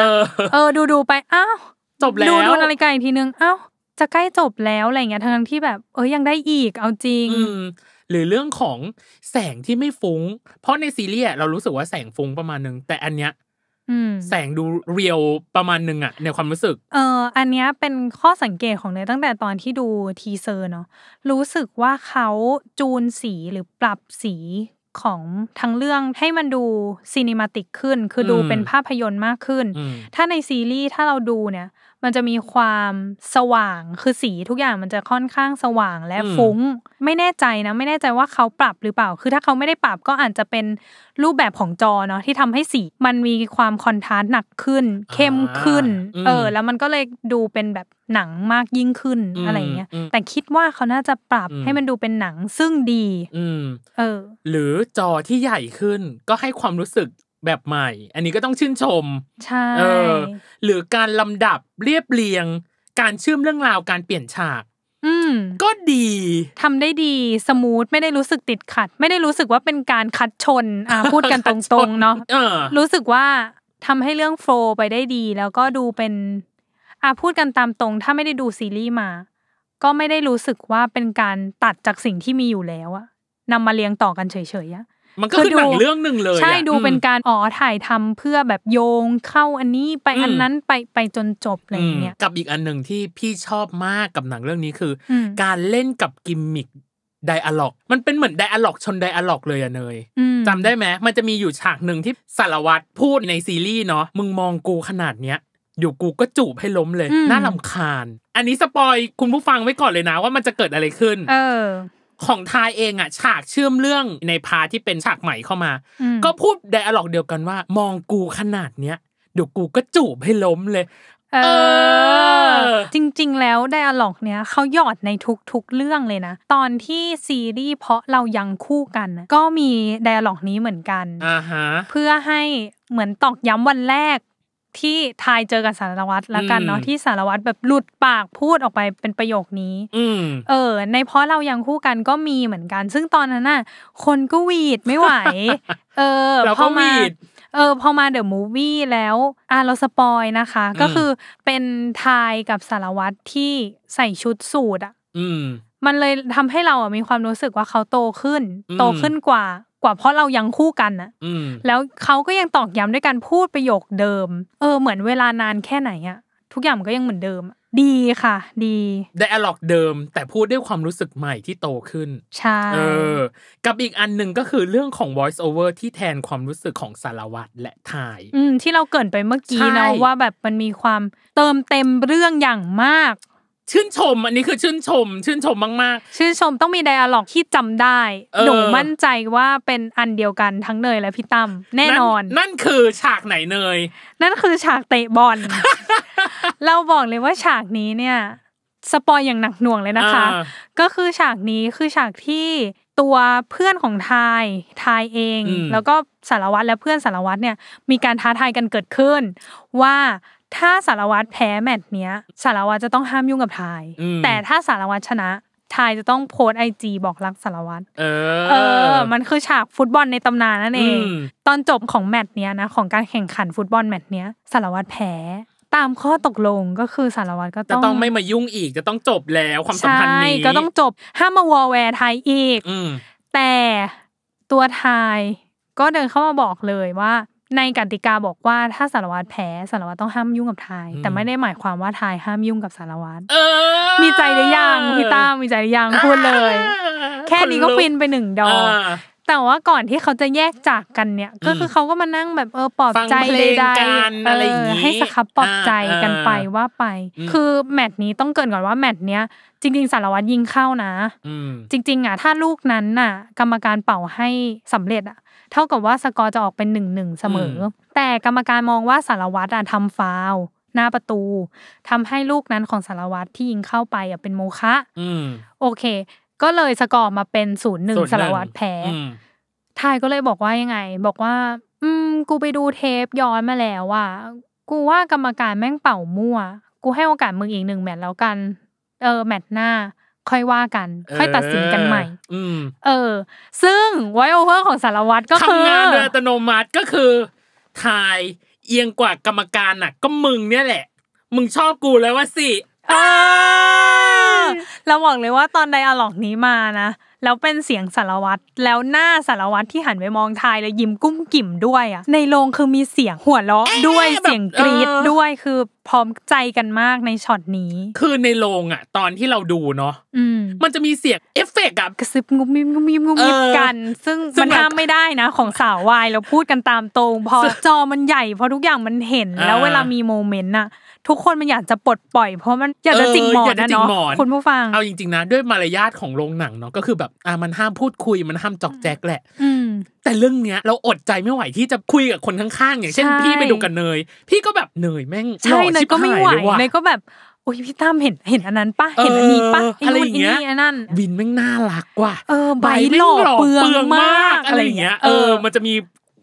เออ ดูดูไปอ้าวจบแล้วดูดูนาฬิกาอีกทีนึงอ้าวจะใกล้จบแล้วอะไรเงี้ยทั้งที่แบบเอยยังได้อีกเอาจริงหรือเรื่องของแสงที่ไม่ฟุ้งเพราะในซีรีส์เรารู้สึกว่าแสงฟุ้งประมาณนึงแต่อันเนี้ยแสงดูเรียวประมาณหนึ่งอะในความรู้สึกเอออันนี้เป็นข้อสังเกตของเนยตั้งแต่ตอนที่ดูทีเซอร์เนาะ รู้สึกว่าเขาจูนสีหรือปรับสีของทั้งเรื่องให้มันดูซีนิมาติกขึ้น คือดูเป็นภาพยนตร์มากขึ้น ถ้าในซีรีส์ถ้าเราดูเนี่ยมันจะมีความสว่างคือสีทุกอย่างมันจะค่อนข้างสว่างและฟุ้ง ไม่แน่ใจนะ ไม่แน่ใจว่าเขาปรับหรือเปล่า คือถ้าเขาไม่ได้ปรับก็อาจจะเป็นรูปแบบของจอเนาะที่ทำให้สี มันมีความคอนทราสต์หนักขึ้น เข้มขึ้นเออ แล้วมันก็เลยดูเป็นแบบหนังมากยิ่งขึ้นอะไรเงี้ยแต่คิดว่าเขาน่าจะปรับให้มันดูเป็นหนังซึ่งดีอืเออหรือจอที่ใหญ่ขึ้นก็ให้ความรู้สึกแบบใหม่ อันนี้ก็ต้องชื่นชม ใช่ หรือการลำดับเรียบเรียง การเชื่อมเรื่องราวการเปลี่ยนฉาก อืม ก็ดี ทำได้ดี สมูท ไม่ได้รู้สึกติดขัด ไม่ได้รู้สึกว่าเป็นการคัดชนอ่าพูดกันตรงๆ เนาะรู้สึกว่าทำให้เรื่องโฟล์ไปได้ดี แล้วก็ดูเป็น อ่าพูดกันตามตรง ถ้าไม่ได้ดูซีรีส์มา ก็ไม่ได้รู้สึกว่าเป็นการตัดจากสิ่งที่มีอยู่แล้วอะนำมาเรียงต่อกันเฉยๆอะมันก็คือหนังเรื่องหนึ่งเลย ใช่ดูเป็นการอ๋อถ่ายทำเพื่อแบบโยงเข้าอันนี้ไปอันนั้นไปไปจนจบอะไรเงี้ยกับอีกอันหนึ่งที่พี่ชอบมากกับหนังเรื่องนี้คือ การเล่นกับกิมมิคไดอะล็อก มันเป็นเหมือนไดอะล็อกชนไดอะล็อกเลยอะเนยจำได้ไหมมันจะมีอยู่ฉากหนึ่งที่สารวัตรพูดในซีรีส์เนาะมึงมองกูขนาดเนี้ยอยู่กูก็จูบให้ล้มเลย น่าลำคาญอันนี้สปอยคุณผู้ฟังไว้ก่อนเลยนะว่า มันจะเกิดอะไรขึ้น เออของทายเองอ่ะ ฉากเชื่อมเรื่องในพาที่เป็นฉากใหม่เข้ามา ก็พูดไดอะล็อกเดียวกันว่า มองกูขนาดเนี้ยเดี๋ยวกูก็จูบให้ล้มเลย เออจริง ๆ แล้วไดอะล็อกเนี้ยเขาหยอดในทุกๆเรื่องเลยนะตอนที่ซีรีส์เพราะเรายังคู่กันก็มีไดอะล็อกนี้เหมือนกันเพื่อให้เหมือนตอกย้ำวันแรกที่ทายเจอกับสารวัตรแล้วกันเนาะที่สารวัตรแบบหลุดปากพูดออกไปเป็นประโยคนี้เออ ในเพราะเรายังคู่กันก็มีเหมือนกัน ซึ่งตอนนั้นน่ะคนก็วีดไม่ไหว เออพอมาเออ พอมาเดอะมูวี่แล้วอ่ะเราสปอยนะคะ ก็คือเป็นทายกับสารวัตรที่ใส่ชุดสูทอ่ะมันเลยทำให้เราอ่ะมีความรู้สึกว่าเขาโตขึ้น โตขึ้นกว่ากว่าเพราะเรายังคู่กันอะแล้วเขาก็ยังตอกย้ำด้วยการพูดประโยคเดิม เออเหมือนเวลานานแค่ไหนอะทุกอย่างมันก็ยังเหมือนเดิม ดีค่ะ ดีไดอะล็อกเดิม แต่พูดด้วยความรู้สึกใหม่ที่โตขึ้น ใช่เออกับอีกอันหนึ่งก็คือเรื่องของ voice over ที่แทนความรู้สึกของสารวัตรและทายอืม ที่เราเกิดไปเมื่อกี้นะว่าแบบมันมีความเติมเต็มเรื่องอย่างมากชื่นชมอันนี้คือชื่นชมชื่นชมมาก ๆ ชื่นชมต้องมีไดอะล็อกที่จำได้หนูมั่นใจว่าเป็นอันเดียวกันทั้งเนยและพี่ตั้มแน่นอน นั่นคือฉากไหนเนยนั่นคือฉากเตะบอลเราบอกเลยว่าฉากนี้เนี่ยสปอยอย่างหนักหน่วงเลยนะคะ ก็คือฉากนี้คือฉากที่ตัวเพื่อนของทายทายเอง แล้วก็สารวัตรและเพื่อนสารวัตรเนี่ยมีการท้าทายกันเกิดขึ้นว่าถ้าสารวัตรแพ้แมตช์เนี้ย สารวัตรจะต้องห้ามยุ่งกับทายแต่ถ้าสารวัตรชนะทายจะต้องโพสไอจีบอกรักสารวัตรเออเออ มันคือฉากฟุตบอลในตำนานนั่นเองตอนจบของแมตช์เนี้ยนะของการแข่งขันฟุตบอลแมตช์เนี้ยสารวัตรแพ้ ตามข้อตกลงก็คือสารวัตรก็ต้องต้องไม่มายุ่งอีกจะต้องจบแล้วความสัมพันธ์นี้ก็ต้องจบห้ามมาวอลแวร์ไทยอีกแต่ตัวไทยก็เดินเข้ามาบอกเลยว่าในกติกาบอกว่าถ้าสารวัตรแพ้สารวัตรต้องห้ามยุ่งกับทายแต่ไม่ได้หมายความว่าทายห้ามยุ่งกับสารวัตรมีใจหรือยังพี่ต้ามีใจหรือยังพูดเลย แค่นี้ก็ฟินไปหนึ่งดอกแต่ว่าก่อนที่เขาจะแยกจากกันเนี่ย ก็คือเขาก็มานั่งแบบเออปลอบใจใดๆอะไรอย่างนี้ให้สครับปลอบใจกันไปว่าไป คือแมตช์นี้ต้องเกินก่อนว่าแมตช์เนี้ยจริง ๆสารวัตรยิงเข้านะจริงๆอ่ะถ้าลูกนั้นน่ะกรรมการเป่าให้สำเร็จอ่ะเท่ากับว่าสกอร์จะออกเป็นหนึ่งหนึ่งเสมอ แต่กรรมการมองว่าสารวัตรทำฟาวหน้าประตู ทำให้ลูกนั้นของสารวัตรที่ยิงเข้าไปอะเป็นโมฆะโอเค ก็เลยสกอร์มาเป็นศูนย์หนึ่งสารวัตรแพ้ทายก็เลยบอกว่ายังไง บอกว่า อืม กูไปดูเทปย้อนมาแล้วว่ากูว่ากรรมการแม่งเป่ามั่ว กูให้โอกาสมึงอีกหนึ่งแมตช์แล้วกัน เออแมตช์หน้าค่อยว่ากันค่อยตัดสินกันใหม่อเออ ซึ่งไวโอเวอร์ของสารวัตรก็คือทำงานโดยอัตโนมัติก็คือถ่ายเอียงกว่ากรรมการน่ะ ก็มึงเนี่ยแหละ มึงชอบกูแล้วว่าสิเราหวังเลยว่าตอนไดอะล็อกนี้มานะแล้วเป็นเสียงสารวัตรแล้วหน้าสารวัตรที่หันไปมองทายแล้วยิ้มกุ้มกิ่มด้วยอ่ะในโรงคือมีเสียงหัวเราะด้วยเสียงกรี๊ดด้วยคือพร้อมใจกันมากในช็อตนี้คือในโรงอ่ะ ตอนที่เราดูเนาะมันจะมีเสียงเอฟเฟกต์อ่ะกระซิบงุบมิบงุบมิบงุบมิบกัน ซึ่งมันห้ามไม่ได้นะของสาววายเราพูดกันตามตรง พอจอมันใหญ่พอทุกอย่างมันเห็น แล้วเวลามีโมเมนต์อ่ะทุกคนมันอยากจะปลดปล่อยเพราะมันอยากจะจิกหมอนนะเนาะคุณผู้ฟังเอาจริงๆนะด้วยมารยาทของโรงหนังเนาะก็คือแบบอ่ะมันห้ามพูดคุยมันห้ามจอกแจ๊กแหละแต่เรื่องเนี้ยเราอดใจไม่ไหวที่จะคุยกับคนข้างๆ อย่างเช่นพี่ไปดูกันเนยพี่ก็แบบเนยแม่งอช่เนยก็ไม่ไหวเนยก็แบบโอ้ยพี่ตั้มเห็นเห็นอันนั้นปะเห็นอันนี้ปะอะไรอย่างเงี้ยนั่นบินแม่งน่ารักกว่าเออใบหล่อเปลืองมาก อะไรอย่างเงี้ยเออมันจะมี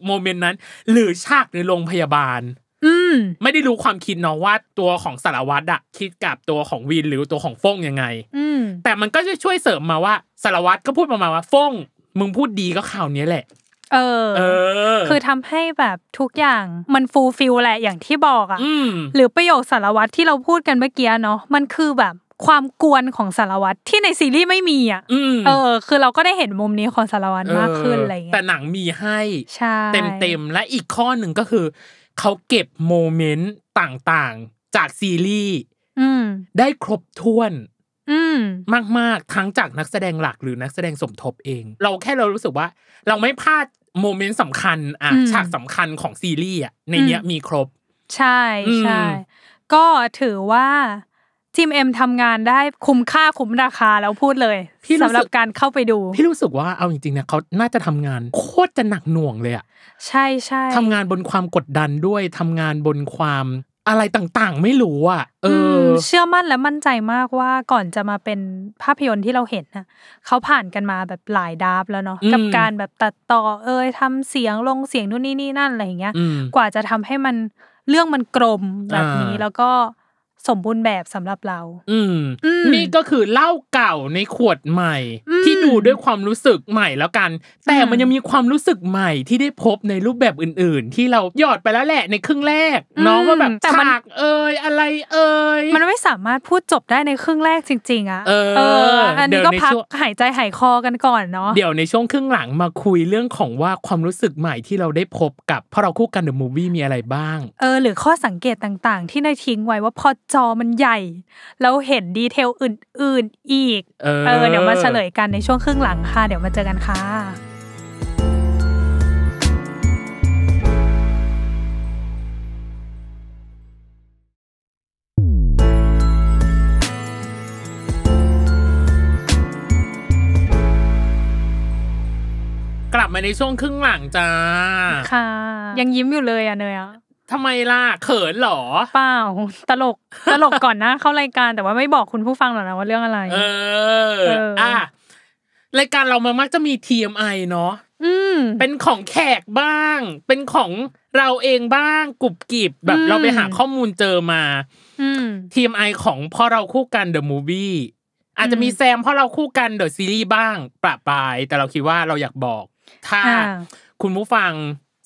โมเมนต์นั้น หรือฉากในโรงพยาบาลอืมไม่ได้รู้ความคิดเนาะว่าตัวของสารวัตรอะคิดกับตัวของวินหรือตัวของฟงยังไง อืม แต่มันก็จะช่วยเสริมมาว่าสารวัตรก็พูดประมาณว่าฟงมึงพูดดีก็ข่าวนี้แหละ เออเออ คือทำให้แบบทุกอย่างมันฟูลฟิลแหละอย่างที่บอกอะอืมหรือประโยคสารวัตรที่เราพูดกันเมื่อกี้เนาะมันคือแบบความกวนของสารวัตรที่ในซีรีส์ไม่มีอ่ะืมเออ คือเราก็ได้เห็นมุมนี้ของสารวัตรมากขึ้นอะไรเงี้ยแต่หนังมีให้ใช่เต็มและอีกข้อหนึ่งก็คือเขาเก็บโมเมนต์ต่างๆจากซีรีส์ได้ครบถ้วนมากมากทั้งจากนักแสดงหลักหรือนักแสดงสมทบเอง เราแค่เรารู้สึกว่า เราไม่พลาดโมเมนต์สำคัญ อ่ะฉากสำคัญของซีรีส์อ่ะในเนี้ยมีครบ ใช่ใช่ก็ถือว่าทีมเอ็มทำงานได้คุ้มค่าคุ้มราคาแล้วพูดเลยสำหรับการเข้าไปดูพี่รู้สึกว่าเอาจริงๆเนี่ยเขาน่าจะทำงานโคตรจะหนักหน่วงเลยอะใช่ใช่ทำงานบนความกดดันด้วยทำงานบนความอะไรต่าง ๆ ไม่รู้อ่ะเออเชื่อมั่นและมั่นใจมากว่าก่อนจะมาเป็นภาพยนตร์ที่เราเห็นนะเขาผ่านกันมาแบบหลายดาบแล้วเนาะกับการแบบตัดต่อ เอยทำเสียงลงเสียงนู่นนี่นี่นั่นอะไรอย่างเงี้ยกว่าจะทำให้มันเรื่องมันกลมแบบนี้แล้วก็สมบูรณ์แบบสำหรับเรา อืมนี่ก็คือเหล้าเก่าในขวดใหม่ ที่ดูด้วยความรู้สึกใหม่แล้วกัน แต่มันยังมีความรู้สึกใหม่ที่ได้พบในรูปแบบอื่น ๆ ที่เราหยอดไปแล้วแหละในครึ่งแรกน้องก็แบบฉากเอ่ยอะไรเอ่ยมันไม่สามารถพูดจบได้ในครึ่งแรกจริง ๆอ่ะเอออันนี้ก็พักหายใจหายคอกันก่อนเนาะเดี๋ยวในช่วงครึ่งหลังมาคุยเรื่องของว่าความรู้สึกใหม่ที่เราได้พบกับพอเราคู่กันเดอะมูวี่มีอะไรบ้างเออหรือข้อสังเกตต่าง ๆ ที่นายทิ้งไว้ว่าพอจอมันใหญ่เราเห็นดีเทลอื่น ๆ อีกเออเดี๋ยวมาเฉลยกันในช่วงครึ่งหลังค่ะ เดี๋ยวมาเจอกันค่ะ กลับมาในช่วงครึ่งหลังจ้า ค่ะ ยังยิ้มอยู่เลยอ่ะเนยอ่ะทำไมล่ะ เขินหรอ เปล่าตลก ตลกก่อนนะ เข้ารายการ แต่ว่าไม่บอกคุณผู้ฟังหรอกนะว่าเรื่องอะไร เออ อ่ะรายการเรามันมักจะมี TMI เนาะเป็นของแขกบ้าง เป็นของเราเองบ้างกลุบกิบแบบเราไปหาข้อมูลเจอมา TMI ของพ่อเราคู่กัน The Movie อาจจะมีแซมพ่อเราคู่กันเดอะซีรีส์บ้างประปาย แต่เราคิดว่าเราอยากบอกถ้า คุณผู้ฟัง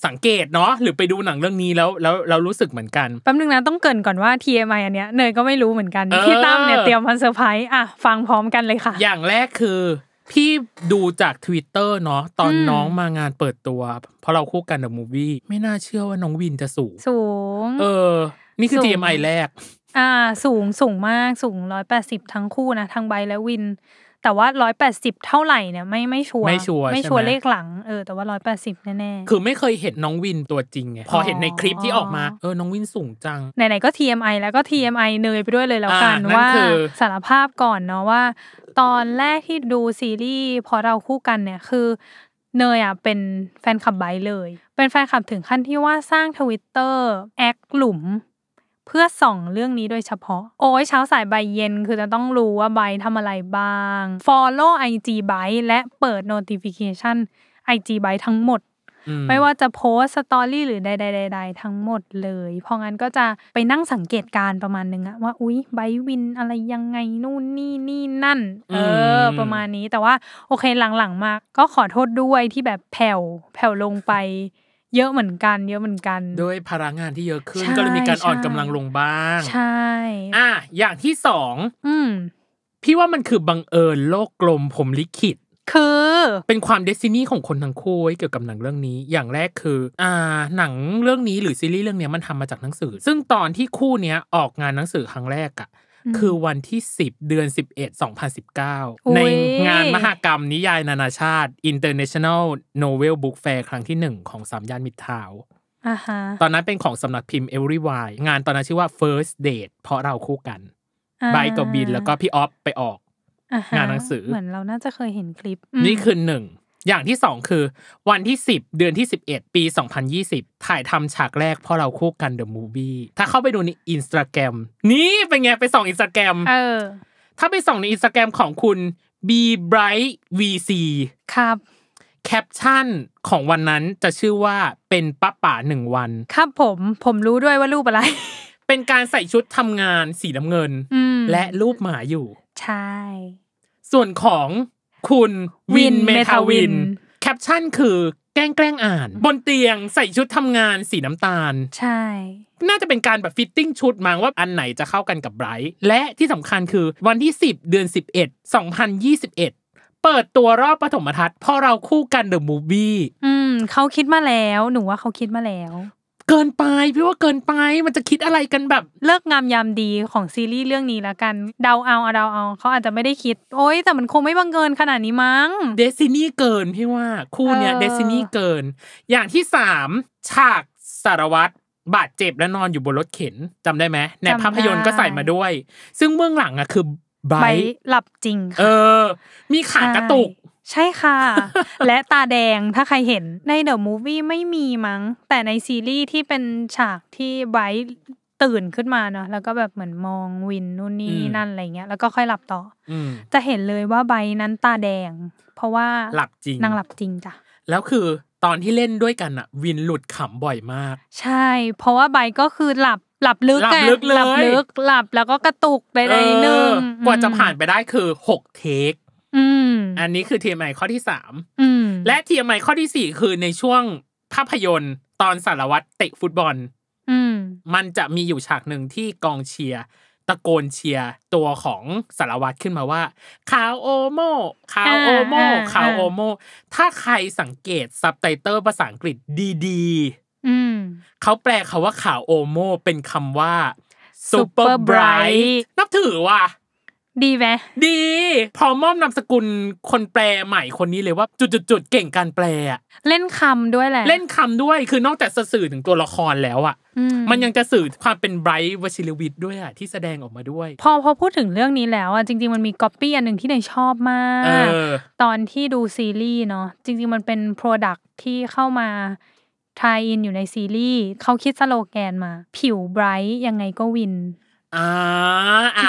สังเกตเนาะหรือไปดูหนังเรื่องนี้แล้ว แล้วเรารู้สึกเหมือนกันแป๊บนึงนะต้องเกินก่อนว่า TMI อันเนี้ยเนยก็ไม่รู้เหมือนกันพี่ตั้มเนี่ยเตรียมมนเซอร์ไพรส์อ่ะฟังพร้อมกันเลยค่ะ อย่างแรกคือพี่ดูจาก Twitter เนาะตอนน้องมางานเปิดตัวเพราะเราคู่กันเดอะมูวี่ไม่น่าเชื่อว่าน้องวินจะสูงสูง เออ นี่คือ TMI แรก อ่าสูงสูงมากสูงร้อยแปดสิบทั้งคู่นะ ทั้งใบและวิน แต่ว่าร้อยแปดสิบเท่าไหร่เนี่ยไม่ไม่ชัวร์ไม่ชัวร์ไม่ชัวร์เลขหลังเออ แต่ว่าร้อยแปดสิบแน่ ๆ คือไม่เคยเห็นน้องวินตัวจริงไงพอเห็นในคลิปที่ออกมาเออน้องวินสูงจังไหนๆก็ TMI แล้วก็ TMI เนยไปด้วยเลยแล้วกันว่าสารภาพก่อนเนาะว่าตอนแรกที่ดูซีรีส์พอเราคู่กันเนี่ย คือเนยอ่ะเป็นแฟนคลับไบเลย เป็นแฟนคลับถึงขั้นที่ว่าสร้างทวิตเตอร์แอคหลุมเพื่อส่องเรื่องนี้โดยเฉพาะ โอ้ยเช้าสายใบเย็นคือจะต้องรู้ว่าใบทำอะไรบ้าง Follow IG ไบและเปิด notification IG ไบทั้งหมดไม่ว่าจะโพสสตอรี่ หรือใดๆๆ ทั้งหมดเลย เพราะงั้นก็จะไปนั่งสังเกตการประมาณนึงอะว่า อุ๊ยไบวินอะไรยังไง นู่นนี่นี่นั่น เออ ประมาณนี้แต่ว่าโอเคหลัง ๆ มาก็ขอโทษด้วยที่แบบแผ่วแผ่วลงไป เยอะเหมือนกัน เยอะเหมือนกันด้วยพลังงานที่เยอะขึ้นก็เลยมีการอ่อนกำลังลงบ้าง ใช่อ่ะอย่างที่สองอืพี่ว่ามันคือบังเอิญโลกกลมผมลิขิตคือเป็นความเดซินี่ของคนทั้งคู่เกี่ยวกับหนังเรื่องนี้อย่างแรกคืออ่าหนังเรื่องนี้หรือซีรีส์เรื่องนี้มันทำมาจากหนังสือซึ่งตอนที่คู่เนี้ยออกงานหนังสือครั้งแรกอะคือวันที่ 10 เดือน 11 2019 ในงานมหกรรมนิยายนานาชาติ International Novel Book Fair ครั้งที่ 1 ของสามย่านมิตรทาวตอนนั้นเป็นของสำนักพิมพ์ Everywhere งานตอนนั้นชื่อว่า First Date เพราะเราคู่กันไบกับบินแล้วก็พี่ออฟไปออกงานหนังสือเหมือนเราน่าจะเคยเห็นคลิป นี่คือหนึ่ง อย่างที่สองคือ วันที่สิบเดือนที่สิบเอ็ดปีสองพันยี่สิบถ่ายทำฉากแรกพอเราคู่กันเดอะมูฟี่ถ้าเข้าไปดูในอินสตาแกรมนี่เป็นไง ไปส่องอินสตาแกรมเออ ถ้าไปส่องในอินสตาแกรมของคุณ b บรท์วีซีครับ แคปชั่นของวันนั้นจะชื่อว่าเป็นป้าป่าหนึ่งวัน ครับผมผมรู้ด้วยว่ารูปอะไร เป็นการใส่ชุดทำงานสีน้ำเงินและรูปหมาอยู่ใช่ส่วนของคุณวินเมทาวินแคปชั่น คือ แกล้งแกล้งอ่าน บนเตียงใส่ชุดทำงาน สีน้ำตาล ใช่ น่าจะเป็นการแบบฟิตติ้งชุดมังว่าอันไหนจะเข้ากันกับไบรท์และที่สำคัญคือวันที่ 10 เดือน 11 2021 เปิดตัวรอบปฐมทัศน์พอเราคู่กันเดอะมูฟวี่อืมเขาคิดมาแล้ว หนูว่าเขาคิดมาแล้วเกินไป พี่ว่าเกินไปมันจะคิดอะไรกันแบบเลิกงามยามดีของซีรีส์เรื่องนี้แล้วกันเดาเอาเดาเอาเขาอาจจะไม่ได้คิด โอ๊ยแต่มันคงไม่บังเกินขนาดนี้มั้ง เดซินี่เกินพี่ว่าคู่เนี้ยเดซินี่เกิน อย่างที่สามฉากสารวัตร บาดเจ็บและนอนอยู่บนรถเข็นจำได้ไหมในภาพยนตร์ก็ใส่มาด้วย ซึ่งเบื้องหลังอะคือไบหลับจริงเออ มีขากระตุกใช่ค่ะและตาแดงถ้าใครเห็นในเดอะมูฟวี่ไม่มีมั้งแต่ในซีรีส์ที่เป็นฉากที่ไบรท์ตื่นขึ้นมาเนาะแล้วก็แบบเหมือนมองวินนู่นนี่นั่นอะไรเงี้ยแล้วก็ค่อยหลับต่อจะเห็นเลยว่าไบนั้นตาแดง เพราะว่าหลับจริงนางหลับจริงจ้ะแล้วคือตอนที่เล่นด้วยกันอะวินหลุดขำบ่อยมาก ใช่ เพราะว่าใบก็คือหลับหลับลึกหลับลึกเลยหลับลึกหลับแล้วก็กระตุกไปในนึงกว่าจะผ่านไปได้คือหกเทคอืมอันนี้คือ TMI ข้อที่สามและ TMI ข้อที่สี่คือในช่วงภาพยนตร์ตอนสารวัตรเตะฟุตบอล มันจะมีอยู่ฉากหนึ่งที่กองเชียร์ตะโกนเชียร์ตัวของสารวัตรขึ้นมาว่า ขาวโอโมขาวโอโมขาวโอโมถ้าใครสังเกตซับไตเติลภาษาอังกฤษดีๆ เขาแปลคาว่าขาวโอโมเป็นคำว่าซูเปอร์ไบรท์นับถือว่ะดีไหมดี พอมอบนามสกุลคนแปลใหม่คนนี้เลยว่า จุดๆเก่งการแปลอะเล่นคำด้วยแหละ เล่นคำด้วยคือนอกจากสื่อถึงตัวละครแล้วอะมันยังจะสื่อความเป็นไบรท์วชิรวิทย์ด้วยอะที่แสดงออกมาด้วย พอพอพูดถึงเรื่องนี้แล้วอะจริงๆมันมีก๊อปปี้อันหนึ่งที่ในชอบมากตอนที่ดูซีรีส์เนาะจริง ๆมันเป็นโปรดักที่เข้ามาทายอินอยู่ในซีรีส์เขาคิดสโลแกนมา ผิวไบรท์ยังไงก็วินอ่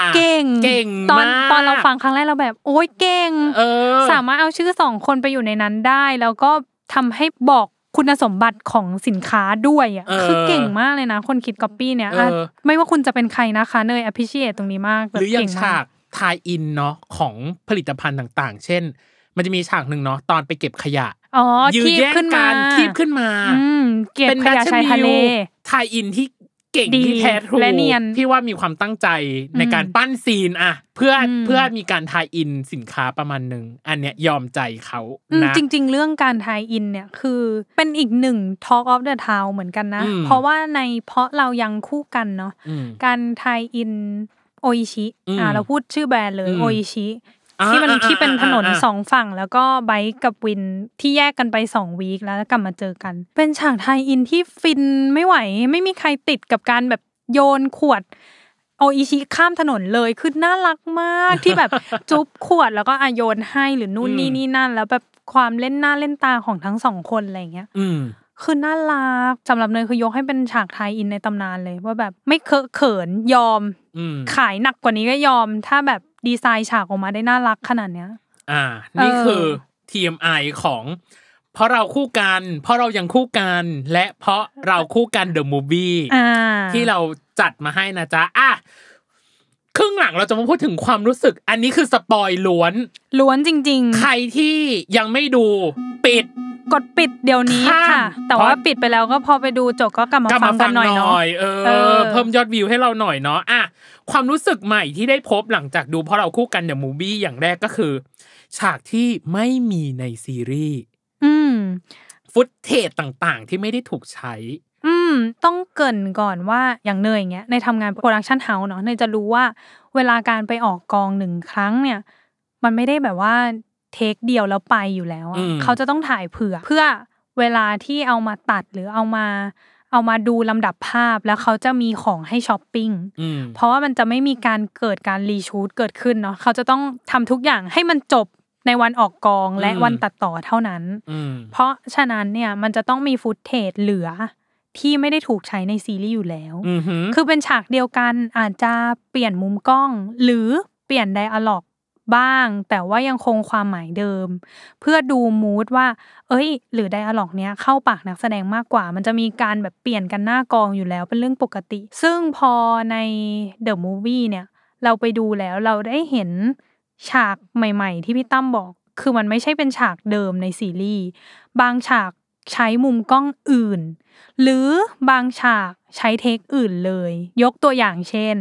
าเก่งเก่งตอนตอนเราฟังครั้งแรกเราแบบ โอ้ยเก่งสามารถเอาชื่อสองคนไปอยู่ในนั้นได้แล้วก็ทำให้บอกคุณสมบัติของสินค้าด้วยอ่ะคือเก่งมากเลยนะ คนคิดก๊อปปี้เนี่ยไม่ว่าคุณจะเป็นใครนะคะเนยอภิเชษตรงนี้มากหรือยังฉากทายอินเนาะของผลิตภัณฑ์ต่าง ๆ เช่น มันจะมีฉากหนึ่งเนาะตอนไปเก็บขยะยืดแย่งกันคีบขึ้นมาเป็นดัชมิลทายอินที่เก่งที่แท้ทรูพี่ว่ามีความตั้งใจในการปั้นซีนอะเพื่อเพื่อมีการทายอินสินค้าประมาณหนึ่งอันเนี้ยยอมใจเขานะจริง ๆ เรื่องการทายอินเนี่ยคือเป็นอีกหนึ่ง Talk of the Town เหมือนกันนะ เพราะว่าในเพราะเรายังคู่กันเนาะการทายอินโออิชิ อ่า เราพูดชื่อแบรนด์เลยโออิชิที่มันที่เป็นถนนสองฝั่งแล้วก็ไบค์กับวินที่แยกกันไปสองวีคแล้วกลับมาเจอกัน เป็นฉากไทยอินที่ฟินไม่ไหวไม่มีใครติดกับการแบบโยนขวด โออิชิข้ามถนนเลย คือน่ารักมากที่แบบจุ๊บขวดแล้วก็อโยนให้หรือนู่นนี่นี่นั่น แล้วแบบความเล่นหน้าเล่นตาของทั้งสองคน อะไรเงี้ยคือน่ารักสำหรับเนยคือยกให้เป็นฉากไทยอินในตำนานเลยว่าแบบไม่เคอะเขินยอม ขายหนักกว่านี้ก็ยอมถ้าแบบดีไซน์ฉากออกมาได้น่ารักขนาดเนี้ย อ่า นี่คือ TMI ของเพราะเราคู่กัน เพราะเรายังคู่กัน และเพราะเราคู่กันเดอะมูฟี่ที่เราจัดมาให้นะจ๊ะ อ่ะครึ่งหลังเราจะมาพูดถึงความรู้สึก อันนี้คือสปอยล้วน ล้วนจริง ๆ ใครที่ยังไม่ดูปิดกดปิดเดี๋ยวนี้ค่ะ แต่ว่าปิดไปแล้วก็พอไปดูจบก็กลับมาฟังกันหน่อยเนาะเออเพิ่มยอดวิวให้เราหน่อยเนาะอ่ะความรู้สึกใหม่ที่ได้พบหลังจากดู เพราะเราคู่กันเดยวมูบี้อย่างแรกก็คือ ฉากที่ไม่มีในซีรีส์ฟุตเทจต่างๆที่ไม่ได้ถูกใช้ อืม ต้องเกินก่อนว่าอย่างเนยอย่างเงี้ยในทำงานโปรดักชันเฮาส์เนาะเนยจะรู้ว่าเวลาการไปออกกองหนึ่งครั้งเนี่ย มันไม่ได้แบบว่าเทคเดียวแล้วไปอยู่แล้วอ่ะเขาจะต้องถ่ายเผื่อเพื่อเวลาที่เอามาตัดหรือเอามาเอามาดูลำดับภาพแล้วเขาจะมีของให้ช้อปปิ้งเพราะว่ามันจะไม่มีการเกิดการรีชูตเกิดขึ้นเนาะเขาจะต้องทำทุกอย่างให้มันจบในวันออกกองและวันตัดต่อเท่านั้นเพราะฉะนั้นเนี่ยมันจะต้องมีฟุตเทจเหลือ ที่ไม่ได้ถูกใช้ในซีรีส์อยู่แล้วคือเป็นฉากเดียวกันอาจจะเปลี่ยนมุมกล้อง หรือเปลี่ยนไดอะล็อกบ้างแต่ว่ายังคงความหมายเดิม เพื่อดูมูดว่า เอ้ย หรือไดอะล็อกเนี้ย เข้าปากนักแสดงมากกว่า มันจะมีการแบบเปลี่ยนกันหน้ากองอยู่แล้วเป็นเรื่องปกติ ซึ่งพอในเดอะมูวี่เนี่ยเราไปดูแล้วเราได้เห็นฉากใหม่ๆที่พี่ตั้มบอก คือมันไม่ใช่เป็นฉากเดิมในซีรีส์ บางฉากใช้มุมกล้องอื่น หรือบางฉากใช้เทคอื่นเลย ยกตัวอย่างเช่น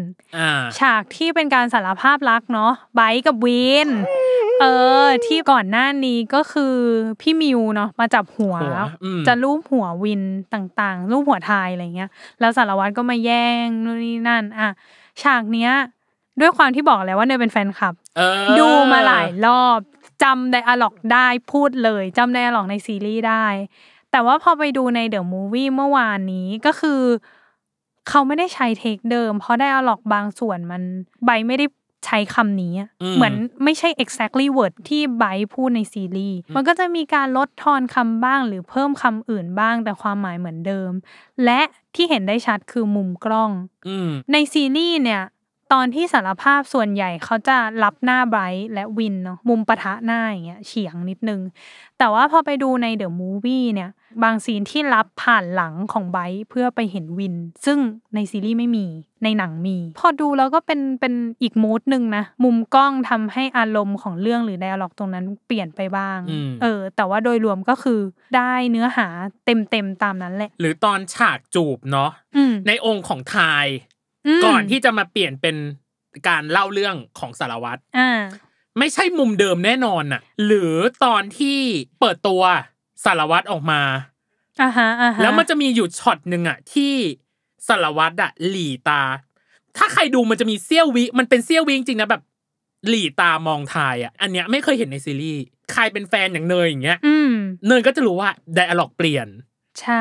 ฉากที่เป็นการสารภาพรักเนาะไบกับวิน เออ ที่ก่อนหน้านี้ก็คือพี่มิวเนาะมาจับหัวจะรูปหัววินต่างๆรูปหัวทายอะไรเงี้ยแล้วสารวัตรก็มาแย่งนู่นนี่นั่นอ่ะฉากเนี้ย ด้วยความที่บอกแล้วว่าเนยเป็นแฟนคลับดูมาหลายรอบจำไดอะล็อกได้พูดเลยจำไดอะล็อกในซีรีส์ได้แต่ว่าพอไปดูในเดอะมูวี่เมื่อวานนี้ก็คือ เขาไม่ได้ใช้เทคเดิมเพราะได้อลอกบางส่วนมันใบไม่ได้ใช้คำนี้เหมือนไม่ใช่ exactly word ที่ไบพูดในซีรีส์มันก็จะมีการลดทอนคำบ้างหรือเพิ่มคำอื่นบ้าง แต่ความหมายเหมือนเดิม และที่เห็นได้ชัดคือมุมกล้องในซีรีส์เนี่ย ตอนที่สารภาพส่วนใหญ่เขาจะรับหน้าไบร์และวินเนาะมุมปะทะหน้าอย่างเงี้ยเฉียงนิดนึง แต่ว่าพอไปดูในเดอะมูวี่เนี่ยบางซีนที่รับผ่านหลังของไบเพื่อไปเห็นวิน ซึ่งในซีรีส์ไม่มีในหนังมี พอดูแล้วก็เป็นเป็นอีกมูดหนึ่งนะ มุมกล้องทำให้อารมณ์ของเรื่องหรือไดอะล็อกตรงนั้นเปลี่ยนไปบ้างเออแต่ว่าโดยรวมก็คือได้เนื้อหาเต็มเต็มตามนั้นแหละ หรือตอนฉากจูบเนาะในองค์ของทาย ก่อนที่จะมาเปลี่ยนเป็นการเล่าเรื่องของสารวัตรไม่ใช่มุมเดิมแน่นอนน่ะ หรือตอนที่เปิดตัวสารวัตรออกมาอ่าฮะอ่าฮะแล้วมันจะมีอยู่ช็อตหนึ่งอ่ะที่สารวัตรอ่ะหลีตา ถ้าใครดูมันจะมีเซี่ยววิมันเป็นเซี่ยววิจริงนะแบบหลีตามองทายอ่ะ อันเนี้ยไม่เคยเห็นในซีรีส์ ใครเป็นแฟนอย่างเนยอย่างเงี้ยเนยก็จะรู้ว่าไดอะล็อกเปลี่ยน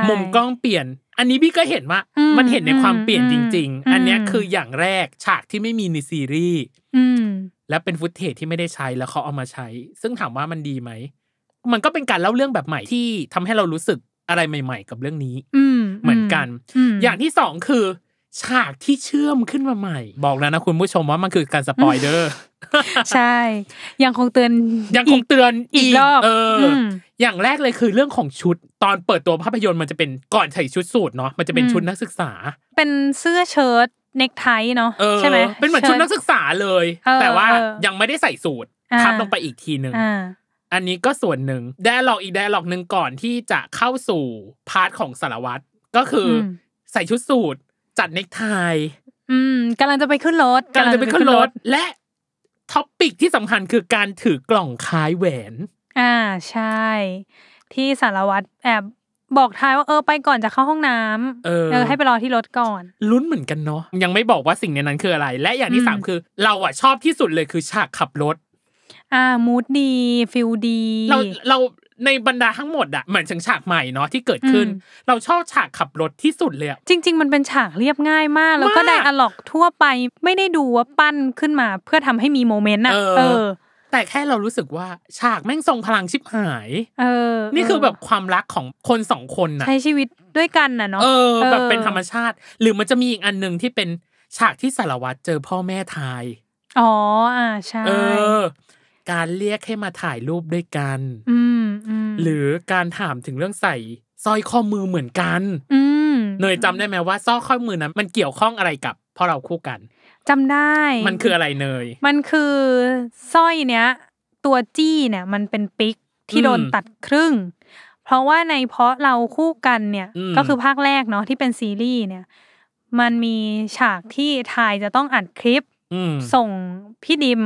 มุมกล้องเปลี่ยน อันนี้พี่ก็เห็นว่า มันเห็นในความเปลี่ยนจริง ๆ อันนี้คืออย่างแรกฉากที่ไม่มีในซีรีส์และเป็นฟุตเทจที่ไม่ได้ใช้แล้วเขาเอามาใช้ ซึ่งถามว่ามันดีไหมมันก็เป็นการเล่าเรื่องแบบใหม่ที่ทำให้เรารู้สึกอะไรใหม่ ๆ กับเรื่องนี้อืเหมือนกันอย่างที่สองคือ ฉากที่เชื่อมขึ้นมาใหม่ บอกแล้วนะคุณผู้ชมว่ามันคือการสปอยเดอร์ใช่ ยังคงเตือนยังคงเตือน อีกรอบออย่างแรกเลยคือเรื่องของชุด ตอนเปิดตัวภาพยนตร์มันจะเป็นก่อนใส่ชุดสูทเนาะมันจะเป็นชุดนักศึกษา เป็นเสื้อเชิ้ตเน็กไทเนาะใช่ไหมเป็นเหมือนชุดนักศึกษาเลยแต่ว่ายังไม่ได้ใส่สูททับลงไปอีกทีหนึ่งอันนี้ก็ส่วนหนึ่งแดร์ล็อกอีกแดร์ล็อกหนึ่งก่อนที่จะเข้าสู่พาร์ทของสารวัตรก็คือ ใส่ชุดสูทจัดเนคไทอืมกำลังจะไปขึ้นรถกำลังจะไปขึ้นรถและท็อปปิกที่สำคัญคือการถือกล่องคล้ายแหวนอ่าใช่ ที่สารวัตรแอบบอกทายว่าเออไปก่อนจะเข้าห้องน้ำเออให้ไปรอที่รถก่อนลุ้นเหมือนกันเนาะยังไม่บอกว่าสิ่งในนั้นคืออะไร และอย่างที่สามคือ เราอ่ะชอบที่สุดเลยคือฉากขับรถอ่ามูดดีฟิลดี เราเราในบรรดาทั้งหมดอะเหมือนฉากใหม่เนาะที่เกิดขึ้น เราชอบฉากขับรถที่สุดเลยจริง ๆ มันเป็นฉากเรียบง่ายมาก แล้วก็ได้อะล็อกทั่วไปไม่ได้ดูว่าปั้นขึ้นมาเพื่อทำให้มีโมเมนต์อะเออ แต่แค่เรารู้สึกว่าฉากแม่งทรงพลังชิบหาย เออ นี่คือแบบความรักของคนสองคนนะใช้ชีวิตด้วยกันน่ะเนาะเออแบบเป็นธรรมชาติหรือมันจะมีอีกอันหนึ่งที่เป็นฉากที่สารวัตรเจอพ่อแม่ทายอ๋ออ่าใช่เออการเรียกให้มาถ่ายรูปด้วยกันหรือการถามถึงเรื่องใส่สร้อยข้อมือเหมือนกันเนยจำได้ไหมว่าสร้อยข้อมือนั้นมันเกี่ยวข้องอะไรกับพอเราคู่กัน จำได้ มันคืออะไรเนยมันคือสร้อยเนี้ยตัวจี้เนี่ยมันเป็นปิกที่โดนตัดครึ่ง เพราะว่าในเพราะเราคู่กันเนี่ย ก็คือภาคแรกเนาะที่เป็นซีรีส์เนี่ยมันมีฉากที่ทายจะต้องอัดคลิปส่งพี่ดิม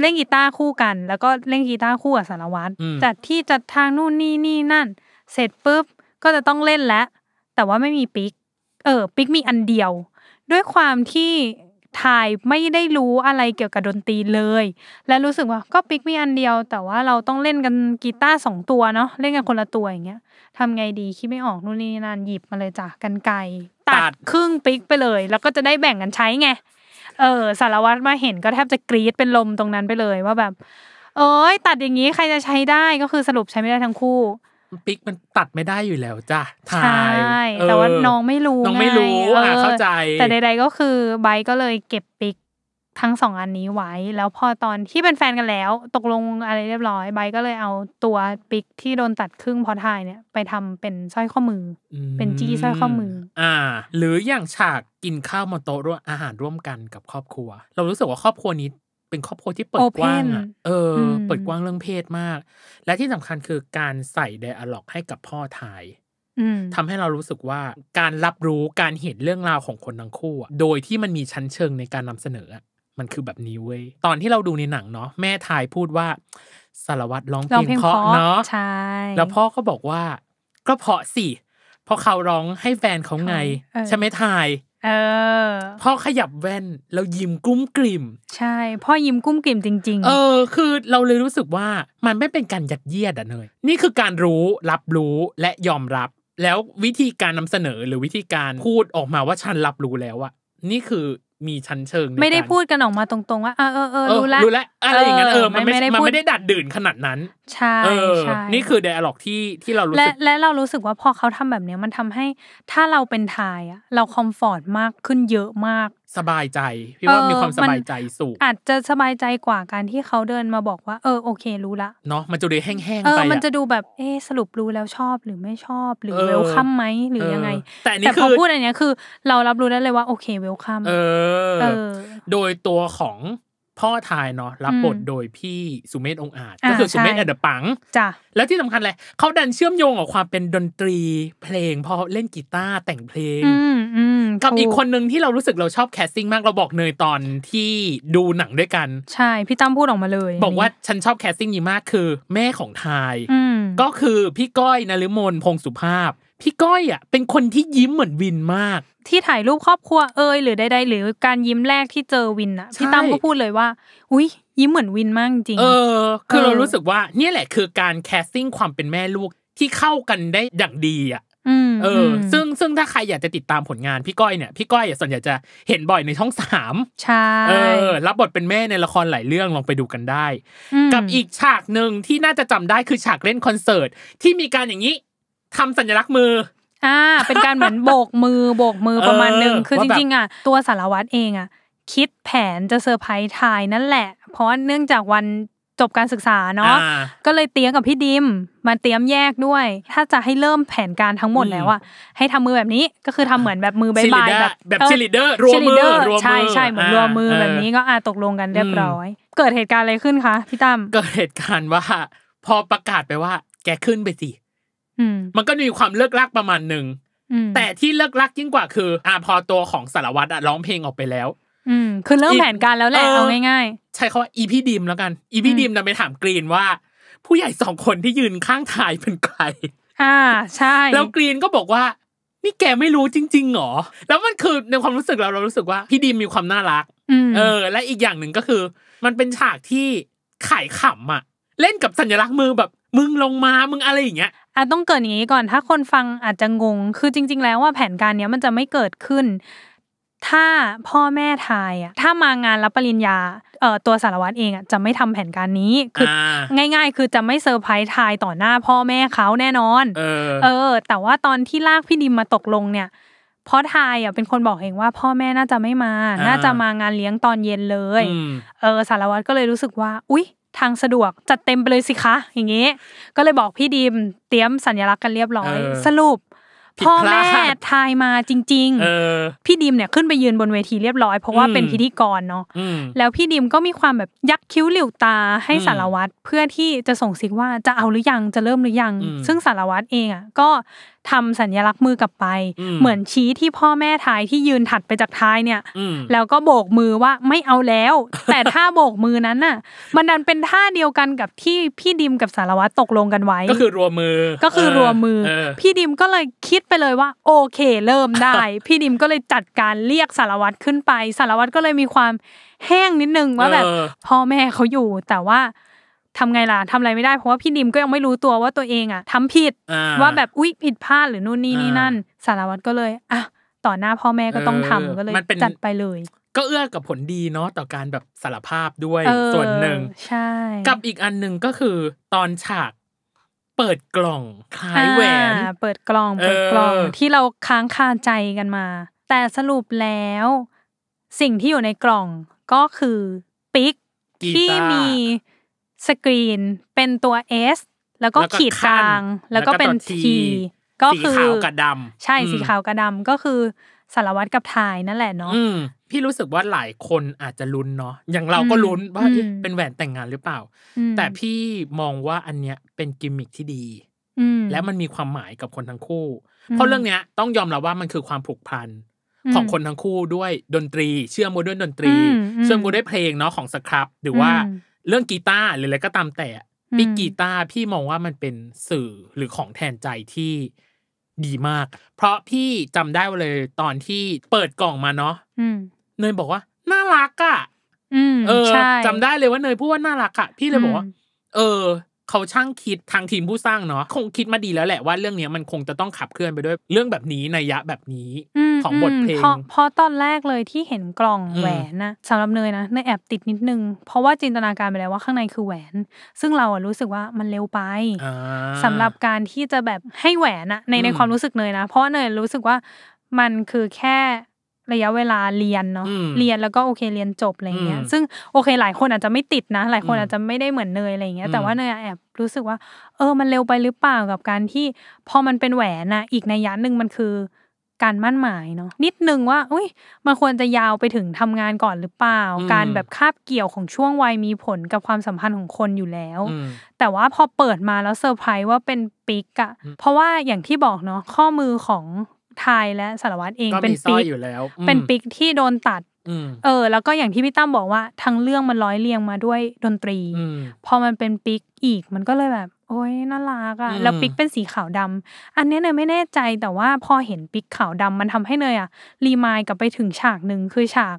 เล่นกีตาร์คู่กัน แล้วก็เล่นกีตาร์คู่กับสารวัตรจัดที่จัดทางนู่นนี่นี่นั่น เสร็จปุ๊บก็จะต้องเล่นแล้วแต่ว่าไม่มีปิกเออปิกมีอันเดียว ด้วยความที่ทายไม่ได้รู้อะไรเกี่ยวกับดนตรีเลย และรู้สึกว่าก็ปิกมีอันเดียว แต่ว่าเราต้องเล่นกันกีตาร์สองตัวเนาะเล่นกันคนละตัวอย่างเงี้ยทำไงดี คิดไม่ออกนู่นนี่นั่นหยิบมาเลยจ้ะกันไกตัดครึ่งปิกไปเลย แล้วก็จะได้แบ่งกันใช้ไงเออสารวัตรมาเห็นก็แทบจะกรีดเป็นลมตรงนั้นไปเลยว่าแบบเอ้ย ตัดอย่างนี้ใครจะใช้ได้ก็คือสรุปใช้ไม่ได้ทั้งคู่ ปิกมันตัดไม่ได้อยู่แล้วจ้ะใช่ แต่ว่าน้องไม่รู้น้องไม่รู้อ่ะเข้าใจ แต่ใด ๆ ก็คือไบก็เลยเก็บปิกทั้งสองอันนี้ไว้แล้วพอตอนที่เป็นแฟนกันแล้ว ตกลงอะไรเรียบร้อยไบก็เลยเอาตัวปิกที่โดนตัดครึ่งพอทายเนี่ย ไปทำเป็นสร้อยข้อมือ เป็นจี้สร้อยข้อมือ อ่า หรืออย่างฉากกินข้าวมาโต๊ะร่วมอาหารร่วมกันกับครอบครัว เรารู้สึกว่าครอบครัวนี้ เป็นครอบครัวที่เปิดกว้างอ่ะเออเปิดกว้างเรื่องเพศมาก และที่สำคัญคือการใส่ไดอะล็อกให้กับพ่อทายทำให้เรารู้สึกว่าการรับรู้การเห็นเรื่องราวของคนทั้งคู่โดยที่มันมีชั้นเชิงในการนำเสนอมันคือแบบนี้เว้ยตอนที่เราดูในหนังเนาะแม่ทายพูดว่าสารวัตรร้องเพลงเพราะเนาะใช่แล้วพ่อก็บอกว่าก็เพราะสิเพราะเขาร้องให้แฟนเขาไง ใช่ไหมทาย เออพ่อขยับแว่นแล้วยิ้มกุ้มกลิ่มใช่พ่อยิ้มกุ้มกลิ่มจริง ๆ เออคือเราเลยรู้สึกว่ามันไม่เป็นการยัดเยียดอะเนยนี่คือการรู้รับรู้และยอมรับ แล้ววิธีการนำเสนอหรือวิธีการพูดออกมาว่าฉันรับรู้แล้วอะนี่คือมีชั้นเชิงไม่ได้พูดกันออกมาตรงๆ ว่าเออเออเออรู้แล้วรู้แล้วอะไรอย่างเงี้ยเออมันไม่มันไม่ได้ดัดดื่นขนาดนั้น ใช่ใช่นี่คือไดอะล็อกที่ที่เรารู้สึก และเรารู้สึกว่าพอเขาทำแบบเนี้ยมันทำให้ถ้าเราเป็นทายอะเราคอมฟอร์ตมากขึ้นเยอะมากสบายใจพี่ว่ามีความสบายใจสูง อาจจะสบายใจกว่าการที่เขาเดินมาบอกว่า เออโอเค รู้ละเนาะมันจะดูแห้งๆไปมันจะดูแบบเออสรุปรู้แล้วชอบหรือไม่ชอบหรือเวลคัมไหมหรือยังไง แต่แต่พอพูดอันนี้คือเรารับรู้ได้เลยว่าโอเคเวลคัมเออ โดยตัวของพ่อทายเนาะรับบทโดยพี่สุเมธองอาจก็คือสุเมธแอดปังจ้ะแล้วที่สำคัญเลยเขาดันเชื่อมโยงกับความเป็นดนตรีเพลงพอเล่นกีตาร์แต่งเพลงกับอีกคนนึงที่เรารู้สึกเราชอบแคสติ่งมากเราบอกเนยตอนที่ดูหนังด้วยกันใช่พี่ตั้มพูดออกมาเลย บอกว่าฉันชอบแคสติ่งนี้มากคือแม่ของทายก็คือพี่ก้อยนฤมลพงสุภาพ พี่ก้อยอ่ะเป็นคนที่ยิ้มเหมือนวินมากที่ถ่ายรูปครอบครัวเอยหรือใดๆหรือการยิ้มแรกที่เจอวินอะพี่ตั้มก็พูดเลยว่าอุ้ยยิ้มเหมือนวินมากจริง เออ คือเรารู้สึกว่า เนี่ยแหละ คือการแคสติ้งความเป็นแม่ลูกที่เข้ากันได้อย่างดีอ่ะเออ ซึ่งซึ่งถ้าใครอยากจะติดตามผลงานพี่ก้อยเนี่ย พี่ก้อยส่วนใหญ่จะเห็นบ่อยในช่องสามใช่เออรับบทเป็นแม่ในละครหลายเรื่องลองไปดูกันได้กับอีกฉากหนึ่งที่น่าจะจำได้คือฉากเล่นคอนเสิร์ตที่มีการอย่างนี้ทำสัญลักษณ์มือเป็นการเหมือนโบกมือโบกมือประมาณนึงคือจริงๆอ่ะตัวสารวัตรเองอ่ะ คิดแผนจะเซอร์ไพรส์ทายนั่นแหละ เพราะเนื่องจากวันจบการศึกษาเนาะก็เลยเตียงกับพี่ดิมมาเตรียมแยกด้วย ถ้าจะให้เริ่มแผนการทั้งหมดแล้วอะให้ทำมือแบบนี้ ก็คือทำเหมือนแบบมือบายบายแบบแบบเชลิเดอร์รวมมือใช่ใช่เหมือนรวมมือแบบนี้ก็อาตกลงกันเรียบร้อย เกิดเหตุการณ์อะไรขึ้นคะพี่ตั้มเกิดเหตุการณ์ว่าพอประกาศไปว่า แกขึ้นไปสิมันก็มีความเลิกลักประมาณหนึ่งแต่ที่เลิกลักยิ่งกว่าคืออ่าพอตัวของสารวัตรอะร้องเพลงออกไปแล้ว อืมคือเริ่มแผนการแล้วแหละเอาง่ายๆใช้คำว่าอีพี่ดิมแล้วกัน อีพี่ดิมนำไปถามกรีนว่า ผู้ใหญ่สองคนที่ยืนข้างทายเป็นใครอ่าใช่ แล้วกรีนก็บอกว่า นี่แกไม่รู้จริง ๆหรอ แล้วมันคือในความรู้สึกเรา เรารู้สึกว่าพี่ดีมมีความน่ารัก เออ และอีกอย่างหนึ่งก็คือ มันเป็นฉากที่ขายขำอ่ะเล่นกับสัญลักษณ์มือแบบ มึงลงมามึงอะไรอย่างเงี้ยอ่ะต้องเกิดอย่างนี้ก่อนถ้าคนฟังอาจจะงง คือจริง ๆ แล้วว่าแผนการเนี้ยมันจะไม่เกิดขึ้น ถ้าพ่อแม่ทายอ่ะถ้ามางานรับปริญญาเอ่อตัวสารวัตรเองอ่ะจะไม่ทำแผนการนี้ คือ ง่าย ๆ คือจะไม่เซอร์ไพรส์ทายต่อหน้าพ่อแม่เขาแน่นอน เออ เออ แต่ว่าตอนที่ลากพี่ดิมมาตกลงเนี่ยพราะทายอ่ะเป็นคนบอกเองว่าพ่อแม่น่าจะไม่มา น่าจะมางานเลี้ยงตอนเย็นเลยเออสารวัตรก็เลยรู้สึกว่า อุ๊ยทางสะดวกจัดเต็มไปเลยสิคะ อย่างนี้ ก็เลยบอกพี่ดีมเตรียมสัญลักษณ์กันเรียบร้อย สรุป พ่อแม่ ทายมาจริงๆพี่ดิมเนี่ย ขึ้นไปยืนบนเวทีเรียบร้อย เพราะว่าเป็นพิธีกรเนาะแล้วพี่ดิมก็มีความแบบยักคิ้วเหลียวตาให้สารวัตรเพื่อที่จะส่งสิกว่าจะเอาหรือยังจะเริ่มหรือยัง ซึ่งสารวัตรเองอ่ะก็ทำสัญลักษณ์มือกลับไป เหมือนชี้ที่พ่อแม่ทายที่ยืนถัดไปจากท้ายเนี่ยแล้วก็โบกมือว่าไม่เอาแล้ว แต่ท่าโบกมือนั้นน่ะ มันดันเป็นท่าเดียวกันกับที่พี่ดิมกับสารวัตรตกลงกันไว้ ก็คือรวมมือก็คือรวมมือ พี่ดิมก็เลยคิดไปเลยว่า โอเค เริ่มได้ พี่ดิมก็เลยจัดการเรียกสารวัตรขึ้นไป สารวัตรก็เลยมีความแห้งนิดนึงว่าแบบพ่อแม่เขาอยู่แต่ว่าทำไงล่ะทำอะไรไม่ได้ เพราะว่าพี่ดิมก็ยังไม่รู้ตัวว่าตัวเองอ่ะ ทำผิดว่าแบบ อุ๊ยผิดพลาด หรือนู่นนี่นี่นั่น สารวัตรก็เลย อ่ะ ต่อหน้าพ่อแม่ก็ต้องทำก็เลย จัดไปเลย ก็เอื้อกับผลดีเนาะ ต่อการแบบ สารภาพด้วยส่วนหนึ่งใช่ กับอีกอันหนึ่งก็คือ ตอนฉากเปิดกล่องคล้ายแหวนเปิดกล่องเปิดกล่องที่เราค้างคาใจกันมา แต่สรุปแล้ว สิ่งที่อยู่ในกล่องก็คือปิกที่มีสกรีนเป็นตัว S แล้วก็ขีดกลาง แล้วก็เป็น T ก็คือสีขาวกับดำใช่ สีขาวกับดำก็คือสารวัตรกับทายนั่นแหละเนาะพี่รู้สึกว่าหลายคนอาจจะลุ้นเนาะอย่างเราก็ลุ้นว่าเป็นแหวนแต่งงานหรือเปล่า แต่พี่มองว่าอันเนี้ยเป็นกิมมิคที่ดีและมันมีความหมายกับคนทั้งคู่ เพราะเรื่องเนี้ย ต้องยอมรับว่ามันคือความผูกพันของคนทั้งคู่ด้วยดนตรี เชื่อมโมด้วยดนตรีเชื่อมโมด้วยเพลงเนาะของสครับหรือว่าเรื่องกีตาร์หรืออะไรก็ตามแต่พี่กีตาร์พี่มองว่ามันเป็นสื่อหรือของแทนใจที่ดีมาก เพราะพี่จำได้เลยตอนที่เปิดกล่องมาเนาะเนยบอกว่าน่ารักอะ่ะเออจำได้เลยว่าเนยพูดว่าน่ารักอะ่ะพี่เลยบอกว่าเออ เขาช่างคิดทางทีมผู้สร้างเนาะคงคิดมาดีแล้วแหละว่าเรื่องนี้มันคงจะต้องขับเคลื่อนไปด้วย เรื่องแบบนี้ในยยะแบบนี้ของบทเพลง เพราะตอนแรกเลยที่เห็นกล่องแหวนนะสำหรับเนยนะเนยแอบติดนิดนึงเพราะว่าจินตนาการไปแล้วว่าข้างในคือแหวน ซึ่งเราอะรู้สึกว่ามันเร็วไปสำหรับการที่จะแบบให้แหวนอะในในความรู้สึกเนยนะเพราะเนยรู้สึกว่ามันคือแค่ระยะเวลาเรียนเนาะเรียนแล้วก็โอเคเรียนจบอะไรเงี้ยซึ่งโอเคหลายคนอาจจะไม่ติดนะ หลายคนอาจจะไม่ได้เหมือนเนยอะไรเงี้ยแต่ว่าเนยแอบรู้สึกว่า เออ มันเร็วไปหรือเปล่ากับการที่ พอมันเป็นแหวนอะอีกในยันหนึ่งมันคือการมั่นหมายเนาะนิดนึงว่าอุ้ยมันควรจะยาวไปถึงทำงานก่อนหรือเปล่า การแบบคาบเกี่ยวของช่วงวัยมีผลกับความสัมพันธ์ของคนอยู่แล้ว แต่ว่าพอเปิดมาแล้วเซอร์ไพรส์ว่าเป็นปิกอะเพราะว่าอย่างที่บอกเนาะข้อมือของไทยและสารวัตรเองเป็นปิกอยู่แล้ว เป็นปิกที่โดนตัดเออ แล้วก็อย่างที่พี่ตั้มบอกว่าทั้งเรื่องมันร้อยเรียงมาด้วยดนตรีพอมันเป็นปิกอีกมันก็เลยแบบโอ้ยน่ารักอ่ะ แล้วปิกเป็นสีขาวดำ อันนี้เนยไม่แน่ใจแต่ว่าพอเห็นปิกขาวดำมันทำให้เนยอ่ะรีมายกลับไปถึงฉากหนึ่งคือฉาก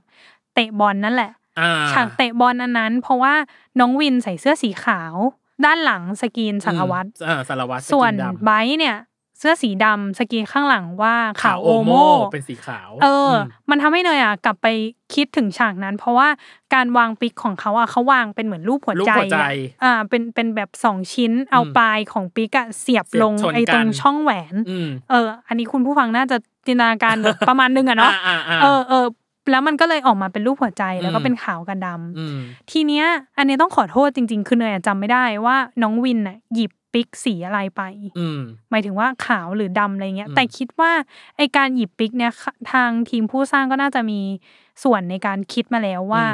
เตะบอลนั่นแหละฉากเตะบอลอันนั้น เพราะว่าน้องวินใส่เสื้อสีขาว ด้านหลังสกรีนสารวัตรส่วนไบเนี่ยเสื้อสีดำสกีข้างหลังว่าขาวโอโมเป็นสีขาว เออ มันทำให้เนยอ่ะกลับไปคิดถึงฉากนั้น เพราะว่าการวางปิกของเขาอ่ะเขาวางเป็นเหมือนรูปหัวใจอ่าเป็นเป็นแบบสองชิ้นเอาปลายของปิกอ่ะเสียบลงไอ้ตรงช่องแหวนเออ อันนี้คุณผู้ฟังน่าจะจินตนาการประมาณนึงอ่ะเนาะเออเออแล้วมันก็เลยออกมาเป็นรูปหัวใจแล้วก็เป็นขาวกับดำทีเนี้ย อันนี้ต้องขอโทษจริงๆ คือเนยจำไม่ได้ว่า น้องวินน่ะหยิบปิกสีอะไรไปหมายถึงว่าขาวหรือดำอะไรเงี้ย แต่คิดว่าไอการหยิบปิกเนี่ย ทางทีมผู้สร้างก็น่าจะมีส่วนในการคิดมาแล้วว่า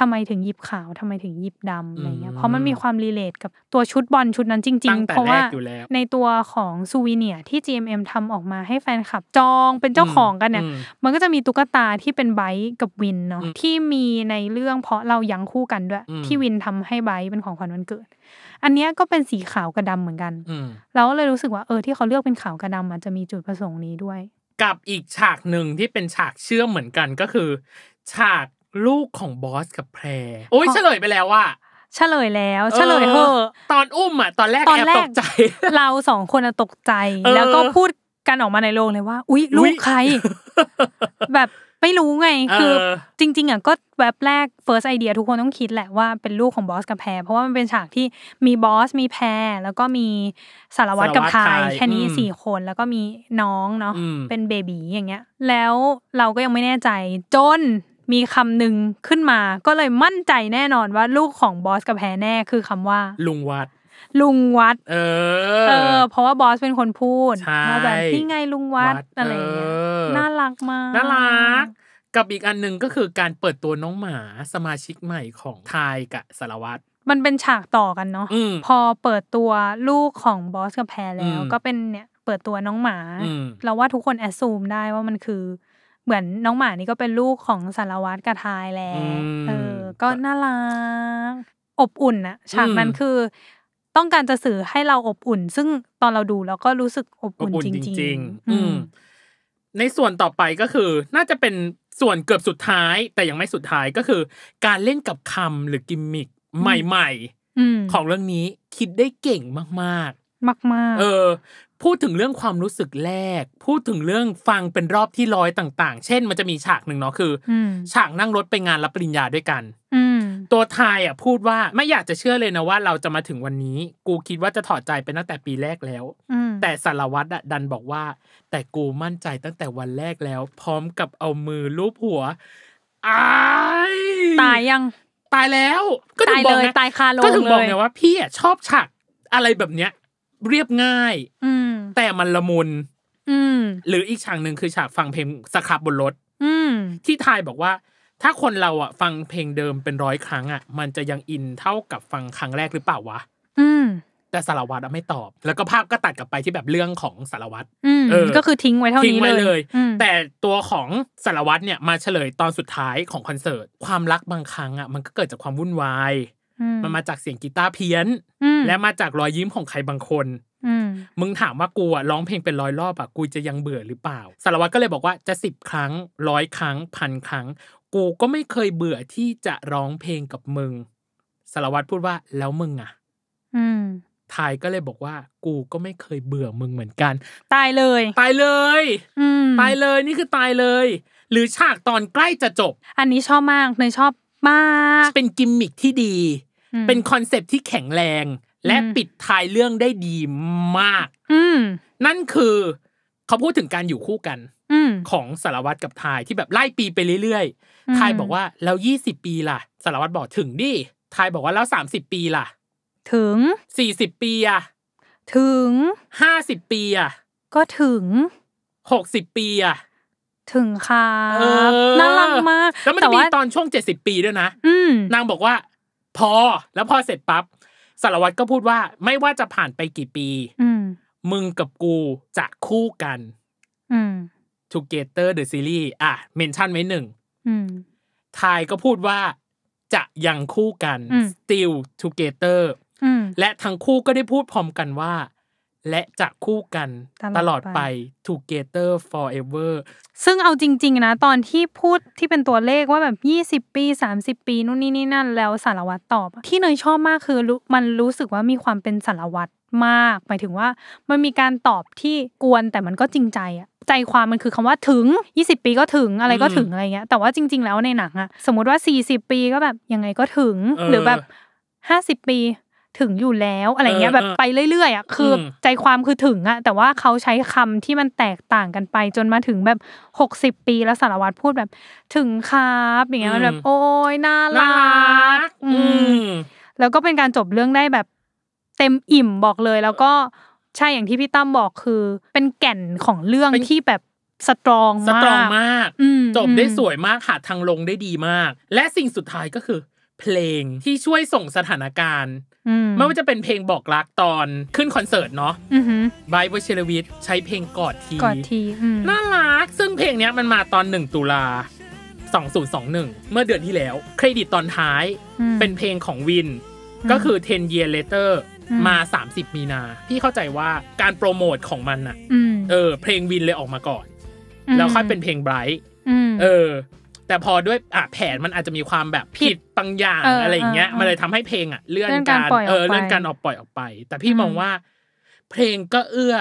ทำไมถึงหยิบขาวทำไมถึงหยิบดำอะไรเงี้ย เพราะมันมีความรีเลทกับตัวชุดบอลชุดนั้นจริงๆ เพราะว่าในตัวของซูวีเนียที่ GMM ทำออกมาให้แฟนคลับจองเป็นเจ้าของกันเนี่ย มันก็จะมีตุ๊กตาที่เป็นไบ์กับวินเนาะที่มีในเรื่องเพราะเรายังคู่กันด้วยที่วินทำให้ไบ์เป็นของขวัญวันเกิดอันนี้ก็เป็นสีขาวกับดาเหมือนกันเราก็เลยรู้สึกว่าเออที่เขาเลือกเป็นขาวกับดำมันจะมีจุดประสงค์นี้ด้วย กับอีกฉากหนึ่งที่เป็นฉากเชื่อมเหมือนกัน ก็คือ ฉากลูกของบอสกับแพรโอ้ยเฉลยไปแล้วว่าเฉลยแล้วเฉลยเธอตอนอุ้มอ่ะตอนแรกตอนแรกตกใจ เราสองคนตกใจ แล้วก็พูดกันออกมาในโรงเลยว่า อุ้ยลูกใคร แบบไม่รู้ไง คือจริงๆอ่ะก็แวบแรก first idea ทุกคนต้องคิดแหละ ว่าเป็นลูกของบอสกับแพรเพราะว่ามันเป็นฉากที่มีบอส มีแพร แล้วก็มีสารวัตรกับทายแค่นี้สี่คนแล้วก็มีน้องเนาะเป็นเบบีอย่างเงี้ยแล้วเราก็ยังไม่แน่ใจจนมีคำหนึ่งขึ้นมาก็เลยมั่นใจแน่นอนว่าลูกของบอสกับแพรแน่คือคำว่าลุงวัดลุงวัด เออเออ เพราะว่าบอสเป็นคนพูดว่าแบบที่ไงลุงวัดอะไรเงี้ย น่ารักมากน่ารักกับอีกอันหนึ่งก็คือการเปิดตัวน้องหมาสมาชิกใหม่ของทายกับสารวัตร มันเป็นฉากต่อกันเนาะ พอเปิดตัวลูกของบอสกับแพรแล้ว ก็เป็นเนี่ยเปิดตัวน้องหมา เราว่าทุกคนแอดซูมได้ว่ามันคือ เหมือนน้องหมานี่ก็เป็นลูกของสารวัตรกับทายแล้ว เออ ก็น่ารักอบอุ่นอะฉากนั้นคือต้องการจะสื่อให้เราอบอุ่น ซึ่งตอนเราดูเราก็รู้สึกอบอุ่นจริง ๆ อืในส่วนต่อไปก็คือ น่าจะเป็นส่วนเกือบสุดท้ายแต่ยังไม่สุดท้ายก็คือการเล่นกับคำหรือกิมมิคใหม่ๆของเรื่องนี้คิดได้เก่งมากๆ มากๆ เออพูดถึงเรื่องความรู้สึกแรก พูดถึงเรื่องฟังเป็นรอบที่ร้อยต่าง ๆ เช่น มันจะมีฉากหนึ่งเนาะคือฉากนั่งรถไปงานรับปริญญาด้วยกันตัวทายอ่ะพูดว่าไม่อยากจะเชื่อเลยนะว่า เราจะมาถึงวันนี้ กูคิดว่าจะถอดใจไปตั้งแต่ปีแรกแล้วแต่สารวัตรดันบอกว่า แต่กูมั่นใจตั้งแต่วันแรกแล้ว พร้อมกับเอามือลูบหัวอายตายยังตายแล้ว ก็ถึงบอกไงตายคาลงก็ถึงบอกไงว่าพี่อ่ะชอบฉากอะไรแบบเนี้ย เรียบง่ายอืแต่มันละมุนหรืออีกฉากหนึ่งคือฉากฟังเพลงสครับบนรถที่ทายบอกว่า ถ้าคนเราอ่ะฟังเพลงเดิมเป็นร้อยครั้งอ่ะ มันจะยังอินเท่ากับฟังครั้งแรกหรือเปล่าวะแต่สารวัตรไม่ตอบ แล้วก็ภาพก็ตัดกลับไปที่แบบเรื่องของสารวัตรก็คือทิ้งไว้เท่านี้เลย แต่ตัวของสารวัตรเนี่ย มาเฉลยตอนสุดท้ายของคอนเสิร์ตความรักบางครั้งอ่ะ มันก็เกิดจากความวุ่นวาย มันมาจากเสียงกีตาร์เพี้ยน และมาจากรอยยิ้มของใครบางคนมึงถามว่ากูอ่ะร้องเพลงเป็นร้อยรอบอ่ะกูจะยังเบื่อหรือเปล่าสารวัตรก็เลยบอกว่าจะสิบครั้งร้อยครั้งพันครั้ง กูก็ไม่เคยเบื่อที่จะร้องเพลงกับมึงสารวัตรพูดว่าแล้วมึงอ่ะทายก็เลยบอกว่า กูก็ไม่เคยเบื่อมึงเหมือนกัน ตายเลย ตายเลยตายเลยนี่คือตายเลย หรือฉากตอนใกล้จะจบ อันนี้ชอบมากเนยชอบมาก เป็นกิมมิคที่ดี เป็นคอนเซปที่แข็งแรงและปิดท้ายเรื่องได้ดีมาก อืนั่นคือ เขาพูดถึงการอยู่คู่กันของสารวัตรกับทายที่แบบไล่ปีไปเรื่อยๆ ทายบอกว่า แล้วยี่สิบปีล่ะสารวัตรบอกถึงดิ ทายบอกว่าแล้วสามสิบปีล่ะ ถึงสี่สิบปีอะถึงห้าสิบปีอะก็ถึงหกสิบปีอะถึงค่ะน่ารักมากแล้วมันจะมีตอนช่วงเจ็ดสิบปีด้วยนะนางบอกว่า พอแล้วพอเสร็จปั๊บสารวัตรก็พูดว่า ไม่ว่าจะผ่านไปกี่ปีมึงกับกูจะคู่กันทูเกเตอร์เดอะซีรีส์อ่ะ เมนชั่นไว้หนึ่งทายก็พูดว่า จะยังคู่กัน still together และทั้งคู่ก็ได้พูดพร้อมกันว่าและจะคู่กันตลอดไป together forever ซึ่งเอาจริง ๆ นะตอนที่พูดที่เป็นตัวเลขว่าแบบ 20 ปี 30 ปีนู่นนี่นี่นั่นแล้วสารวัตรตอบที่เนยชอบมากคือมันรู้สึกว่ามีความเป็นสารวัตรมาก หมายถึงว่ามันมีการตอบที่กวนแต่มันก็จริงใจอะใจความมันคือคำว่าถึง 20 ปีก็ถึงอะไรก็ถึงอะไรเงี้ยแต่ว่าจริง ๆแล้วในหนังอะสมมติว่า 40 ปีก็แบบยังไงก็ถึงหรือแบบ 50 ปีถึงอยู่แล้วอะไรเงี้ยแบบไปเรื่อยๆอ่ะคือใจความคือถึงอ่ะแต่ว่าเขาใช้คำที่มันแตกต่างกันไปจนมาถึงแบบ 60 ปีแล้วสารวัตรพูดแบบ ถึงครับ อย่างเงี้ยมันแบบ โอ้ยน่ารักอืแล้วก็เป็นการจบเรื่องได้แบบเต็มอิ่มบอกเลย แล้วก็ใช่อย่างที่พี่ตั้มบอกคือ เป็นแก่นของเรื่อง ที่แบบ สตรองมากสตรองมากจบได้สวยมากหาทางลงได้ดีมาก และสิ่งสุดท้ายก็คือ เพลงที่ช่วยส่งสถานการณ์ไม่ว่าจะเป็นเพลงบอกรักตอนขึ้นคอนเสิร์ตเนาะไบเวอร์เชลวิทใช้เพลงกอดทีกอดที น่ารักซึ่งเพลงนี้มันมาตอนหนึ่งตุลา2021 เมื่อเดือนที่แล้ว เครดิตตอนท้ายเป็นเพลงของวินก็คือ 10 year later มา 30 มีนา พี่เข้าใจว่าการโปรโมทของมันอะเออเพลงวินเลยออกมาก่อน แล้วค่อยเป็นเพลงไบรท์เออแต่พอด้วยอ่ะแผน มันอาจจะมีความแบบผิดบางอย่างอะไรอย่างเงี้ยมันเลยทำให้เพลงอ่ะเลื่อนการเออเลื่อนการออกปล่อยออกไป แต่พี่มองว่าเพลงก็เอื้อ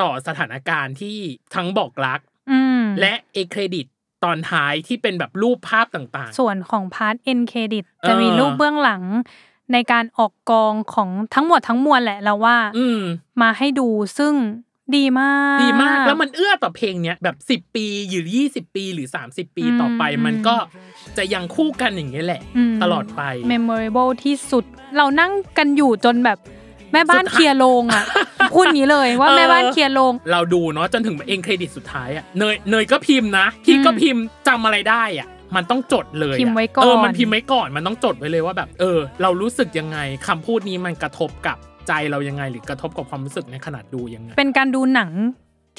ต่อสถานการณ์ที่ทั้งบอกรักและเอเครดิตตอนท้ายที่เป็นแบบรูปภาพต่างๆ ส่วนของพาร์ทเอ็นเครดิต จะมีรูปเบื้องหลังในการออกกองของทั้งหมดทั้งมวลแหละเราว่ามาให้ดูซึ่งดีมาก ดีมาก แล้วมันเอื้อต่อเพลงเนี้ย แบบสิบปี หรือยี่สิบปีหรือสามสิบปีต่อไป มันก็ จะยังคู่กันอย่างเงี้ยแหละ ตลอดไป memorable ที่สุด เรานั่งกันอยู่จนแบบแม่บ้านเคลียร์ลงอ่ะพูดงี้เลยว่าแม่บ้านเคลียร์ลง เราดูเนาะจนถึงเองเครดิตสุดท้ายอ่ะเนยเนยก็พิมพ์นะพี่ก็พิมพ์จำอะไรได้อ่ะมันต้องจดเลยพิมไว้ก่อนเออมันพิมพ์ไว้ก่อนมันต้องจดไว้เลยว่าแบบเออ เรารู้สึกยังไง คำพูดนี้มันกระทบกับใจเรายังไงหรือกระทบกับความรู้สึกในขนาดดูยังไง เป็นการดูหนัง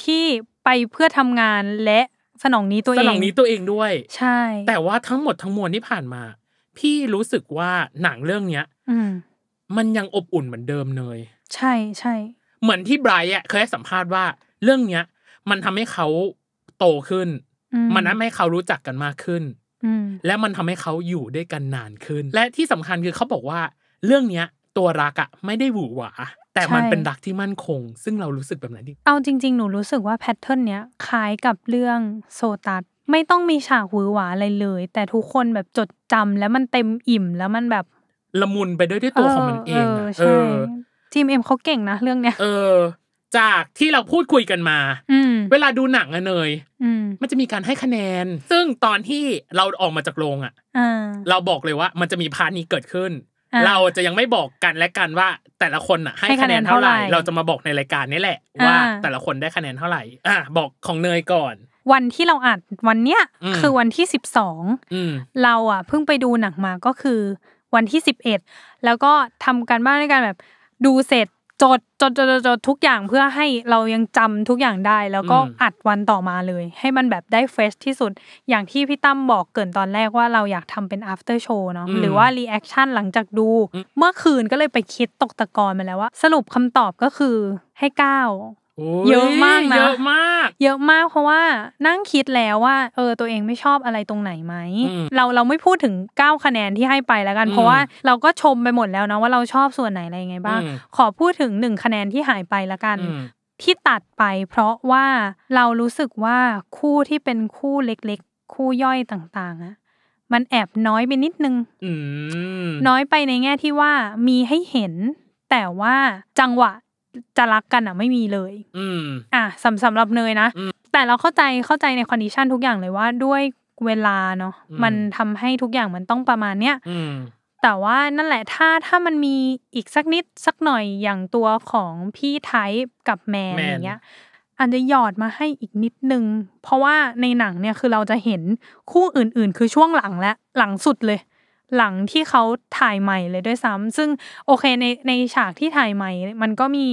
ที่ไปเพื่อทำงานและสนองนี้ตัวเอง สนองนี้ตัวเองด้วย ใช่ แต่ว่าทั้งหมดทั้งมวลที่ผ่านมา พี่รู้สึกว่าหนังเรื่องเนี้ยอืมันยังอบอุ่นเหมือนเดิมเลย ใช่ใช่ เหมือนที่ไบรท์เคยสัมภาษณ์ว่า เรื่องเนี้ยมันทำให้เขาโตขึ้น มันทำให้เขารู้จักกันมากขึ้นและมันทำให้เขาอยู่ด้วยกันนานขึ้น และที่สำคัญคือเขาบอกว่าเรื่องเนี้ยตัวรักอะไม่ได้หวือหวาแต่มันเป็นรักที่มั่นคง ซึ่งเรารู้สึกแบบนั้นดิเอาจริง ๆหนูรู้สึกว่าแพทเทิร์นเนี้ยคล้ายกับเรื่องโซตัสไม่ต้องมีฉากหวือหวาอะไรเลย แต่ทุกคนแบบจดจำแล้วมันเต็มอิ่มแล้วมันแบบ ละมุนไปด้วยด้วยตัวของมันเองเออทีมเอ็มเขาเก่งนะเรื่องเนี้ยเออจากที่เราพูดคุยกันมาเวลาดูหนังอะเนยมันจะมีการให้คะแนน ซึ่งตอนที่เราออกมาจากโรงอะเราบอกเลยว่ามันจะมีพาร์ทนี้เกิดขึ้นเราจะยังไม่บอกกันและกันว่าแต่ละคนอ่ะให้คะแนนเท่าไหร่ เราจะมาบอกในรายการนี้แหละว่าแต่ละคนได้คะแนนเท่าไหร่ อ่ะบอกของเนยก่อน วันที่เราอัดวันเนี้ยคือวันที่สิบสองเราอ่ะเพิ่งไปดูหนังมาก็คือวันที่สิบเอ็ดแล้วก็ทำการบ้านด้วยกันแบบดูเสร็จจดจดจดจดทุกอย่างเพื่อให้เรายังจำทุกอย่างได้ แล้วก็อัดวันต่อมาเลย ให้มันแบบได้เฟชที่สุด อย่างที่พี่ตั้มบอกเกินตอนแรกว่าเราอยากทำเป็น after show เนาะหรือว่า reaction หลังจากดู เมื่อคืนก็เลยไปคิดตกตะกอนมาแล้วว่าสรุปคำตอบก็คือให้ก้าวเยอะมากนะเยอะมากเยอะมากเพราะว่านั่งคิดแล้วว่า เออตัวเองไม่ชอบอะไรตรงไหนไหมเราเราไม่พูดถึง9คะแนนที่ให้ไปแล้วกันเพราะว่าเราก็ชมไปหมดแล้วนะว่าเราชอบส่วนไหนอะไรยังไงบ้าง ขอพูดถึงหนึ่งคะแนนที่หายไปแล้วกัน ที่ตัดไปเพราะว่าเรารู้สึกว่าคู่ที่เป็นคู่เล็กๆ คู่ย่อยต่างๆอะมันแอบน้อยไปนิดนึงน้อยไปในแง่ที่ว่ามีให้เห็น แต่ว่าจังหวะจะรักกันอ่ะไม่มีเลย อืมอ่ะสำสำหรับเนยนะแต่เราเข้าใจเข้าใจในคอนดิชันทุกอย่างเลยว่าด้วยเวลาเนาะมันทำให้ทุกอย่างมันต้องประมาณเนี้ยแต่ว่านั่นแหละถ้าถ้ามันมีอีกสักนิดสักหน่อยอย่างตัวของพี่ไทป์กับแมนอย่างเงี้ยอาจจะหยอดมาให้อีกนิดนึง เพราะว่าในหนังเนี่ยคือเราจะเห็นคู่อื่น ๆ คือช่วงหลังและ หลังสุดเลยหลังที่เขาถ่ายใหม่เลยด้วยซ้ำ ซึ่งโอเคในในฉากที่ถ่ายใหม่ มันก็มี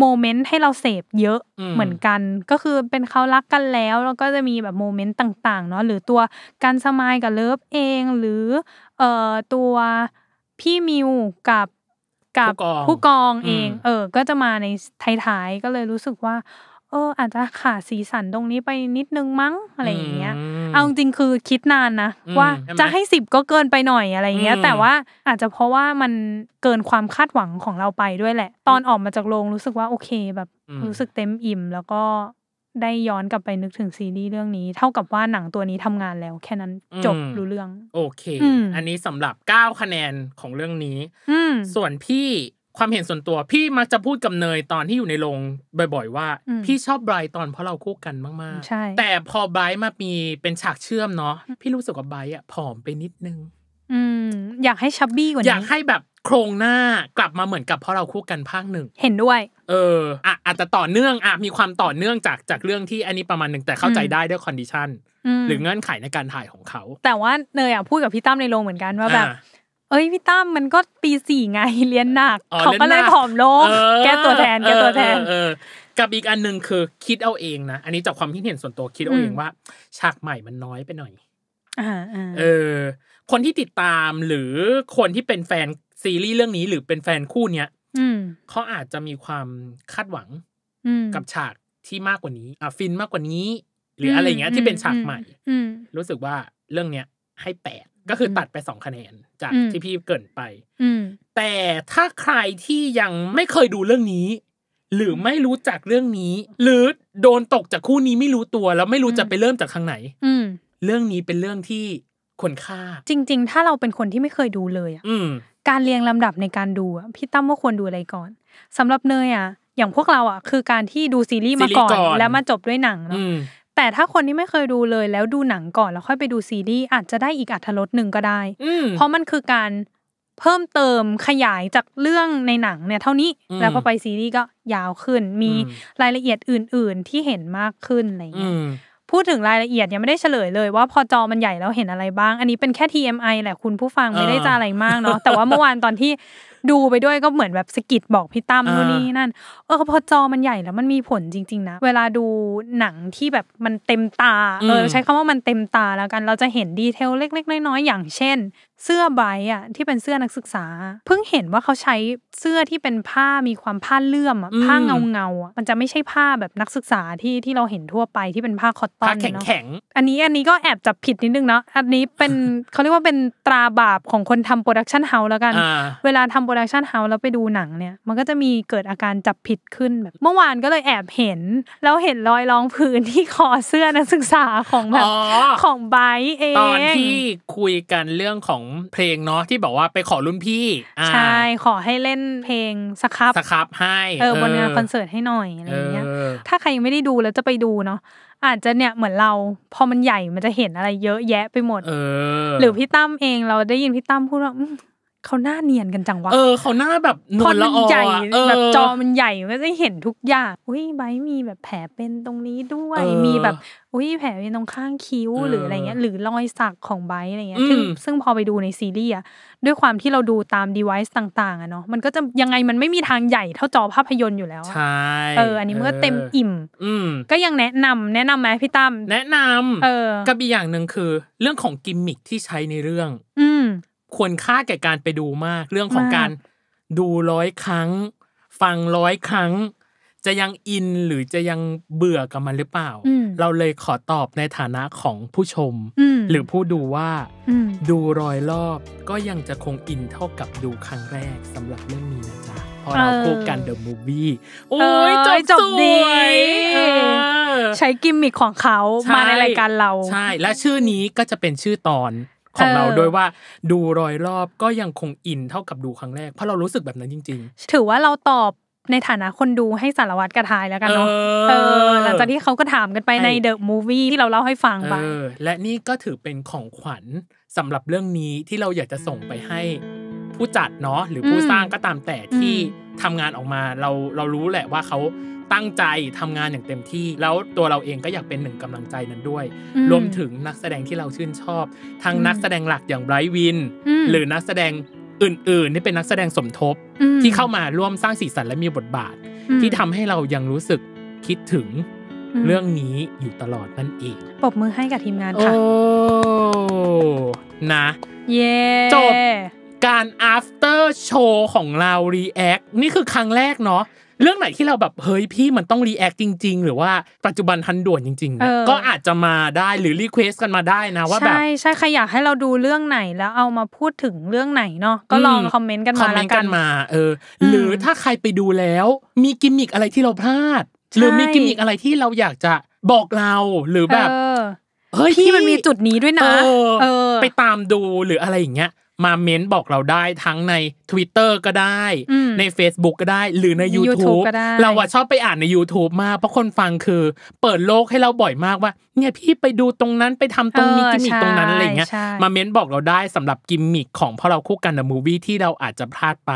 โมเมนต์ให้เราเสพเยอะ เหมือนกัน ก็คือเป็นเขารักกันแล้ว แล้วก็จะมีแบบโมเมนต์ต่างๆ เนาะ หรือตัวการสมายกับเลิฟเอง หรือ เอ่อตัวพี่มิวกับกับผู้กองเอง เออ ก็จะมาในท้ายๆ ก็เลยรู้สึกว่าเอออาจจะขาดสีสันตรงนี้ไปนิดนึงมั้งอะไรอย่างเงี้ย เอาจริงคือคิดนานนะ ว่าจะให้สิบก็เกินไปหน่อยอะไรเงี้ย แต่ว่าอาจจะเพราะว่ามันเกินความคาดหวังของเราไปด้วยแหละ ตอนออกมาจากโรงรู้สึกว่าโอเคแบบรู้สึกเต็มอิ่ม แล้วก็ได้ย้อนกลับไปนึกถึงซีรีส์เรื่องนี้ เท่ากับว่าหนังตัวนี้ทำงานแล้ว แค่นั้นจบรู้เรื่อง โอเค อันนี้สำหรับ 9 คะแนนของเรื่องนี้ส่วนพี่ความเห็นส่วนตัวพี่มักจะพูดกับเนยตอนที่อยู่ในโรงบ่อยๆว่า พี่ชอบไบรท์ตอนเพราะเราคู่กันมากๆใช่แต่พอไบรท์มามีเป็นฉากเชื่อมเนาะพี่รู้สึกว่าไบรท์อ่ะผอมไปนิดนึงอือยากให้ชับบี้กว่านี้ อยากให้แบบโครงหน้ากลับมาเหมือนกับเพราะเราคู่กันภาคหนึ่ง เห็นด้วย เอออ่ะอาจจะต่อเนื่องอ่ะมีความต่อเนื่องจากจากเรื่องที่อันนี้ประมาณหนึ่งแต่เข้าใจได้ด้วยคอนดิชันหรือเงื่อนไขในการถ่ายของเขา แต่ว่าเนยอ่ะพูดกับพี่ตั้มในโรงเหมือนกันว่าแบบเอ้ยพี่ตั้มมันก็ปีสี่ไง เรียนหนักเขาก็เลยผอมลงแก้ตัวแทนแก้ตัวแทนกับอีกอันหนึ่งคือคิดเอาเองนะ อันนี้จากความคิดเห็นส่วนตัวคิดเอาเองว่า ฉากใหม่มันน้อยไปหน่อยเออ คนที่ติดตามหรือคนที่เป็นแฟนซีรีส์เรื่องนี้ หรือเป็นแฟนคู่เนี้ยเขาอาจจะมีความคาดหวังกับฉากที่มากกว่านี้อ่ะฟินมากกว่านี้ หรืออะไรเงี้ยที่เป็นฉากใหม่รู้สึกว่าเรื่องเนี้ยให้แปดก็คือตัดไปสองคะแนน จากที่พี่เกินไปแต่ถ้าใครที่ยังไม่เคยดูเรื่องนี้ หรือไม่รู้จักเรื่องนี้ หรือโดนตกจากคู่นี้ไม่รู้ตัวแล้วไม่รู้จะไปเริ่มจากทางไหนเรื่องนี้เป็นเรื่องที่ควรค่า จริง ๆ ถ้าเราเป็นคนที่ไม่เคยดูเลยอ่ะการเรียงลำดับในการดูพี่ตั้มว่าควรดูอะไรก่อน สำหรับเนยอ่ะอย่างพวกเราอ่ะ คือการที่ดูซีรีส์มาก่อนแล้วมาจบด้วยหนังเนาะแต่ถ้าคนที่ไม่เคยดูเลยแล้วดูหนังก่อนแล้วค่อยไปดูซีรีส์อาจจะได้อีกอัธรสหนึ่งก็ได้เพราะมันคือการเพิ่มเติมขยายจากเรื่องในหนังเนี่ย เท่านี้ แล้วพอไปซีรีส์ก็ยาวขึ้นมีรายละเอียดอื่นๆ ที่เห็นมากขึ้นอะไรเงี้ยพูดถึงรายละเอียดยังไม่ได้เฉลยเลย ว่าพอจอมันใหญ่แล้วเห็นอะไรบ้าง อันนี้เป็นแค่ TMI แหละคุณผู้ฟังไม่ได้จะอะไรมากเนาะแต่ว่าเมื่อวานตอนที่ดูไปด้วยก็เหมือนแบบสกิดบอกพี่ตั้มนู่นนี่นั่น เออพอจอมันใหญ่แล้วมันมีผลจริง ๆ นะ เวลาดูหนังที่แบบมันเต็มตา เออใช้คำว่ามันเต็มตาแล้วกัน เราจะเห็นดีเทลเล็ก ๆ น้อยๆอย่างเช่นเสื้อใบอ่ะที่เป็นเสื้อนักศึกษา เพิ่งเห็นว่าเขาใช้เสื้อที่เป็นผ้ามีความผ้าเลื่อมอ่ะผ้าเงาเงาอ่ะมันจะไม่ใช่ผ้าแบบนักศึกษาที่ที่เราเห็นทั่วไปที่เป็นผ้าคอตตอนเนาะแข็งอันนี้อันนี้ก็แอบจับผิดนิดนึงเนาะอันนี้เป็นเขาเรียกว่าเป็นตราบาปของคนทำโปรดักชันเฮาส์แล้วกัน เวลาทำโปรดักชันเฮาส์แล้วไปดูหนังเนี่ยมันก็จะมีเกิดอาการจับผิดขึ้นแบบเมื่อวานก็เลยแอบเห็นแล้วเห็นรอยรองพื้นที่คอเสื้อนักศึกษาของแบบของไบเองตอนที่คุยกันเรื่องของเพลงเนาะที่บอกว่าไปขอรุ่นพี่ใช่ ขอให้เล่นเพลงสครับสครับให้เออบนงานคอนเสิร์ตให้หน่อย อะไรเงี้ยถ้าใครยังไม่ได้ดูแล้วจะไปดูเนาะอาจจะเนี่ยเหมือนเราพอมันใหญ่มันจะเห็นอะไรเยอะแยะไปหมดหรือพี่ตั้มเองเราได้ยินพี่ตั้มพูดว่าเขาหน้าเนียนกันจังวะ เออเขาหน้าแบบนวลละออใหญ่แบบจอมันใหญ่ก็จะเห็นทุกอย่าง อุ้ยใบมีแบบแผลเป็นตรงนี้ด้วย มีแบบอุ้ยแผลเป็นตรงข้างคิ้วหรืออะไรเงี้ยหรือรอยสักของใบอะไรเงี้ยซึ่งซึ่งพอไปดูในซีรีส์อะด้วยความที่เราดูตามดีไวซ์ต่าง ๆอะเนาะมันก็จะยังไงมันไม่มีทางใหญ่เท่าจอภาพยนตร์อยู่แล้วใช่เอออันนี้มันก็เต็มอิ่มก็ยังแนะนำแนะนํำไหมพี่ตั้มแนะนำเออกับอีกอย่างหนึ่งคือเรื่องของกิมมิคที่ใช้ในเรื่องอืควรค่าแก่การไปดูมาก เรื่องของการดูร้อยครั้ง ฟังร้อยครั้ง จะยังอินหรือจะยังเบื่อกับมันหรือเปล่า เราเลยขอตอบในฐานะของผู้ชม หรือผู้ดูว่าดูร้อยรอบ ก็ยังจะคงอินเท่ากับดูครั้งแรกสำหรับเรื่องนี้นะจ๊ะพอเราคู่กันเดอะมูฟวี่โอ้ยจบดีใช้กิมมิคของเขา มาในรายการเราใช่ และชื่อนี้ก็จะเป็นชื่อตอนของเราโดยว่าดูรอยรอบก็ยังคงอินเท่ากับดูครั้งแรกเพราะเรารู้สึกแบบนั้นจริง ๆ ถือว่าเราตอบในฐานะคนดูให้สารวัตรกระทายแล้วกันเนาะหลังจากที่เขาก็ถามกันไปในเดอะมูฟวี่ที่เราเล่าให้ฟังไปและนี่ก็ถือเป็นของขวัญสำหรับเรื่องนี้ที่เราอยากจะส่งไปให้ผู้จัดเนาะหรือผู้สร้างก็ตามแต่ที่ทำงานออกมาเราเรารู้แหละว่าเขาตั้งใจทำงานอย่างเต็มที่แล้วตัวเราเองก็อยากเป็นหนึ่งกำลังใจนั้นด้วย รวมถึงนักแสดงที่เราชื่นชอบ ทั้งนักแสดงหลักอย่างไบรท์วิน หรือนักแสดงอื่นๆที่เป็นนักแสดงสมทบที่เข้ามาร่วมสร้างสีสันและมีบทบาท ที่ทำให้เรายังรู้สึกคิดถึงเรื่องนี้อยู่ตลอดนั่นเองปบมือให้กับทีมงานค่ะโอ้ นะเย่จบการ after show ของเรา react นี่คือครั้งแรกเนาะเรื่องไหนที่เราแบบเฮ้ยพี่มันต้องรีแอคจริง ๆ หรือว่าปัจจุบันทันด่วนจริงๆก็อาจจะมาได้หรือรีเควสกันมาได้นะว่าแบบใช่ใช่ใครอยากให้เราดูเรื่องไหนแล้วเอามาพูดถึงเรื่องไหนเนาะก็ลองคอมเมนต์กันมาคอมเมนต์กันมาเออหรือถ้าใครไปดูแล้วมีกิมมิกอะไรที่เราพลาดหรือมีกิมมิกอะไรที่เราอยากจะบอกเราหรือแบบพี่มันมีจุดนี้ด้วยนะไปตามดูหรืออะไรอย่างเงี้ย มาเม้นบอกเราได้ทั้งใน Twitter ก็ได้ใน Facebook ก็ได้หรือใน YouTube เราอะชอบไปอ่านใน YouTube มาก เพราะคนฟังคือเปิดโลกให้เราบ่อยมากว่า เนี่ยพี่ไปดูตรงนั้นไปทำตรงนี้กิมมิคตรงนั้นอะไรเงี้ยมาเม้นบอกเราได้สำหรับกิมมิคของพอเราคู่กันในมูวี่ที่เราอาจจะพลาดไป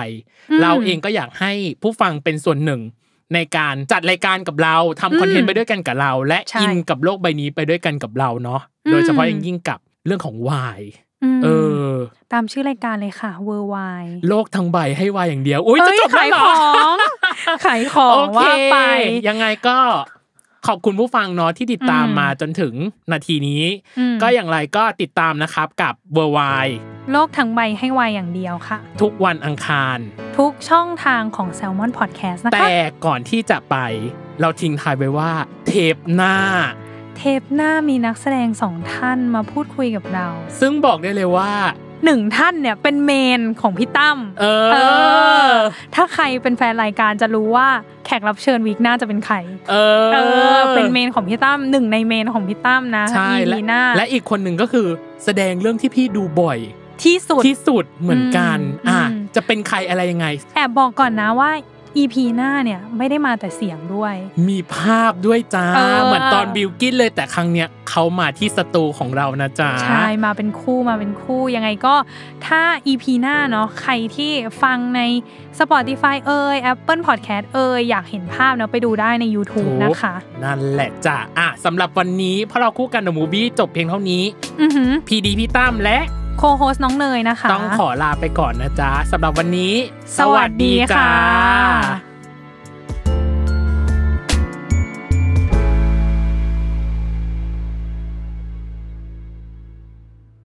เราเองก็อยากให้ผู้ฟังเป็นส่วนหนึ่งในการจัดรายการกับเราทำคอนเทนต์ไปด้วยกันกับเราและอินกับโลกใบนี้ไปด้วยกันกับเราเนาะโดยเฉพาะยิ่งยิ่งกับเรื่องของวายเออ ตามชื่อรายการเลยค่ะเวอร์วายโลกทั้งใบให้วายอย่างเดียวอุ้ยจะจบขลยของอขายของว่าไปยังไงก็ขอบคุณผู้ฟังเนาะที่ติดตามมาจนถึงนาทีนี้ ก็อย่างไรก็ติดตามนะครับกับเวอร์วายโลกทั้งใบให้ไวยอย่างเดียวค่ะ ทุกวันอังคาร ทุกช่องทางของ s ซ l m o n Podcast นะคะแต่ก่อนที่จะไป เราทิ้งทายไว้ว่าเทปหน้า เทปหน้ามีนักแสดงสองท่านมาพูดคุยกับเรา ซึ่งบอกได้เลยว่าหนึ่งท่านเนี่ยเป็นเมนของพี่ตั้มเออ ถ้าใครเป็นแฟนรายการจะรู้ว่าแขกรับเชิญวีคหน้าจะเป็นใคร เออเออเป็นเมนของพี่ตั้มหนึ่งในเมนของพี่ตั้มนะใช่และและอีกคนหนึ่งก็คือแสดงเรื่องที่พี่ดูบ่อยที่สุดที่สุดเหมือนกันอ่ะ จะเป็นใครอะไรยังไงแอบบอกก่อนนะว่าอีพีหน้าเนี่ยไม่ได้มาแต่เสียงด้วย มีภาพด้วยจ้า เหมือนตอนบิวกิ้นเลยแต่ครั้งเนี้ยเขามาที่สตูของเรานะจ๊ะใช่มาเป็นคู่มาเป็นคู่ ยังไงก็ ถ้าอีพีหน้าเนาะใครที่ฟังใน Spotify เอ่ย Apple Podcast เอ่ยอยากเห็นภาพเนาะไปดูได้ใน YouTube นะคะนั่นแหละจ้าอ่ะสำหรับวันนี้พอเราคู่กันเดอะมูบี้จบเพียงเท่านี้พีดีพี่ตั้มและโคโฮสน้องเนยนะคะ ต้องขอลาไปก่อนนะจ๊ะสำหรับวันนี้สวัสดีค่ะ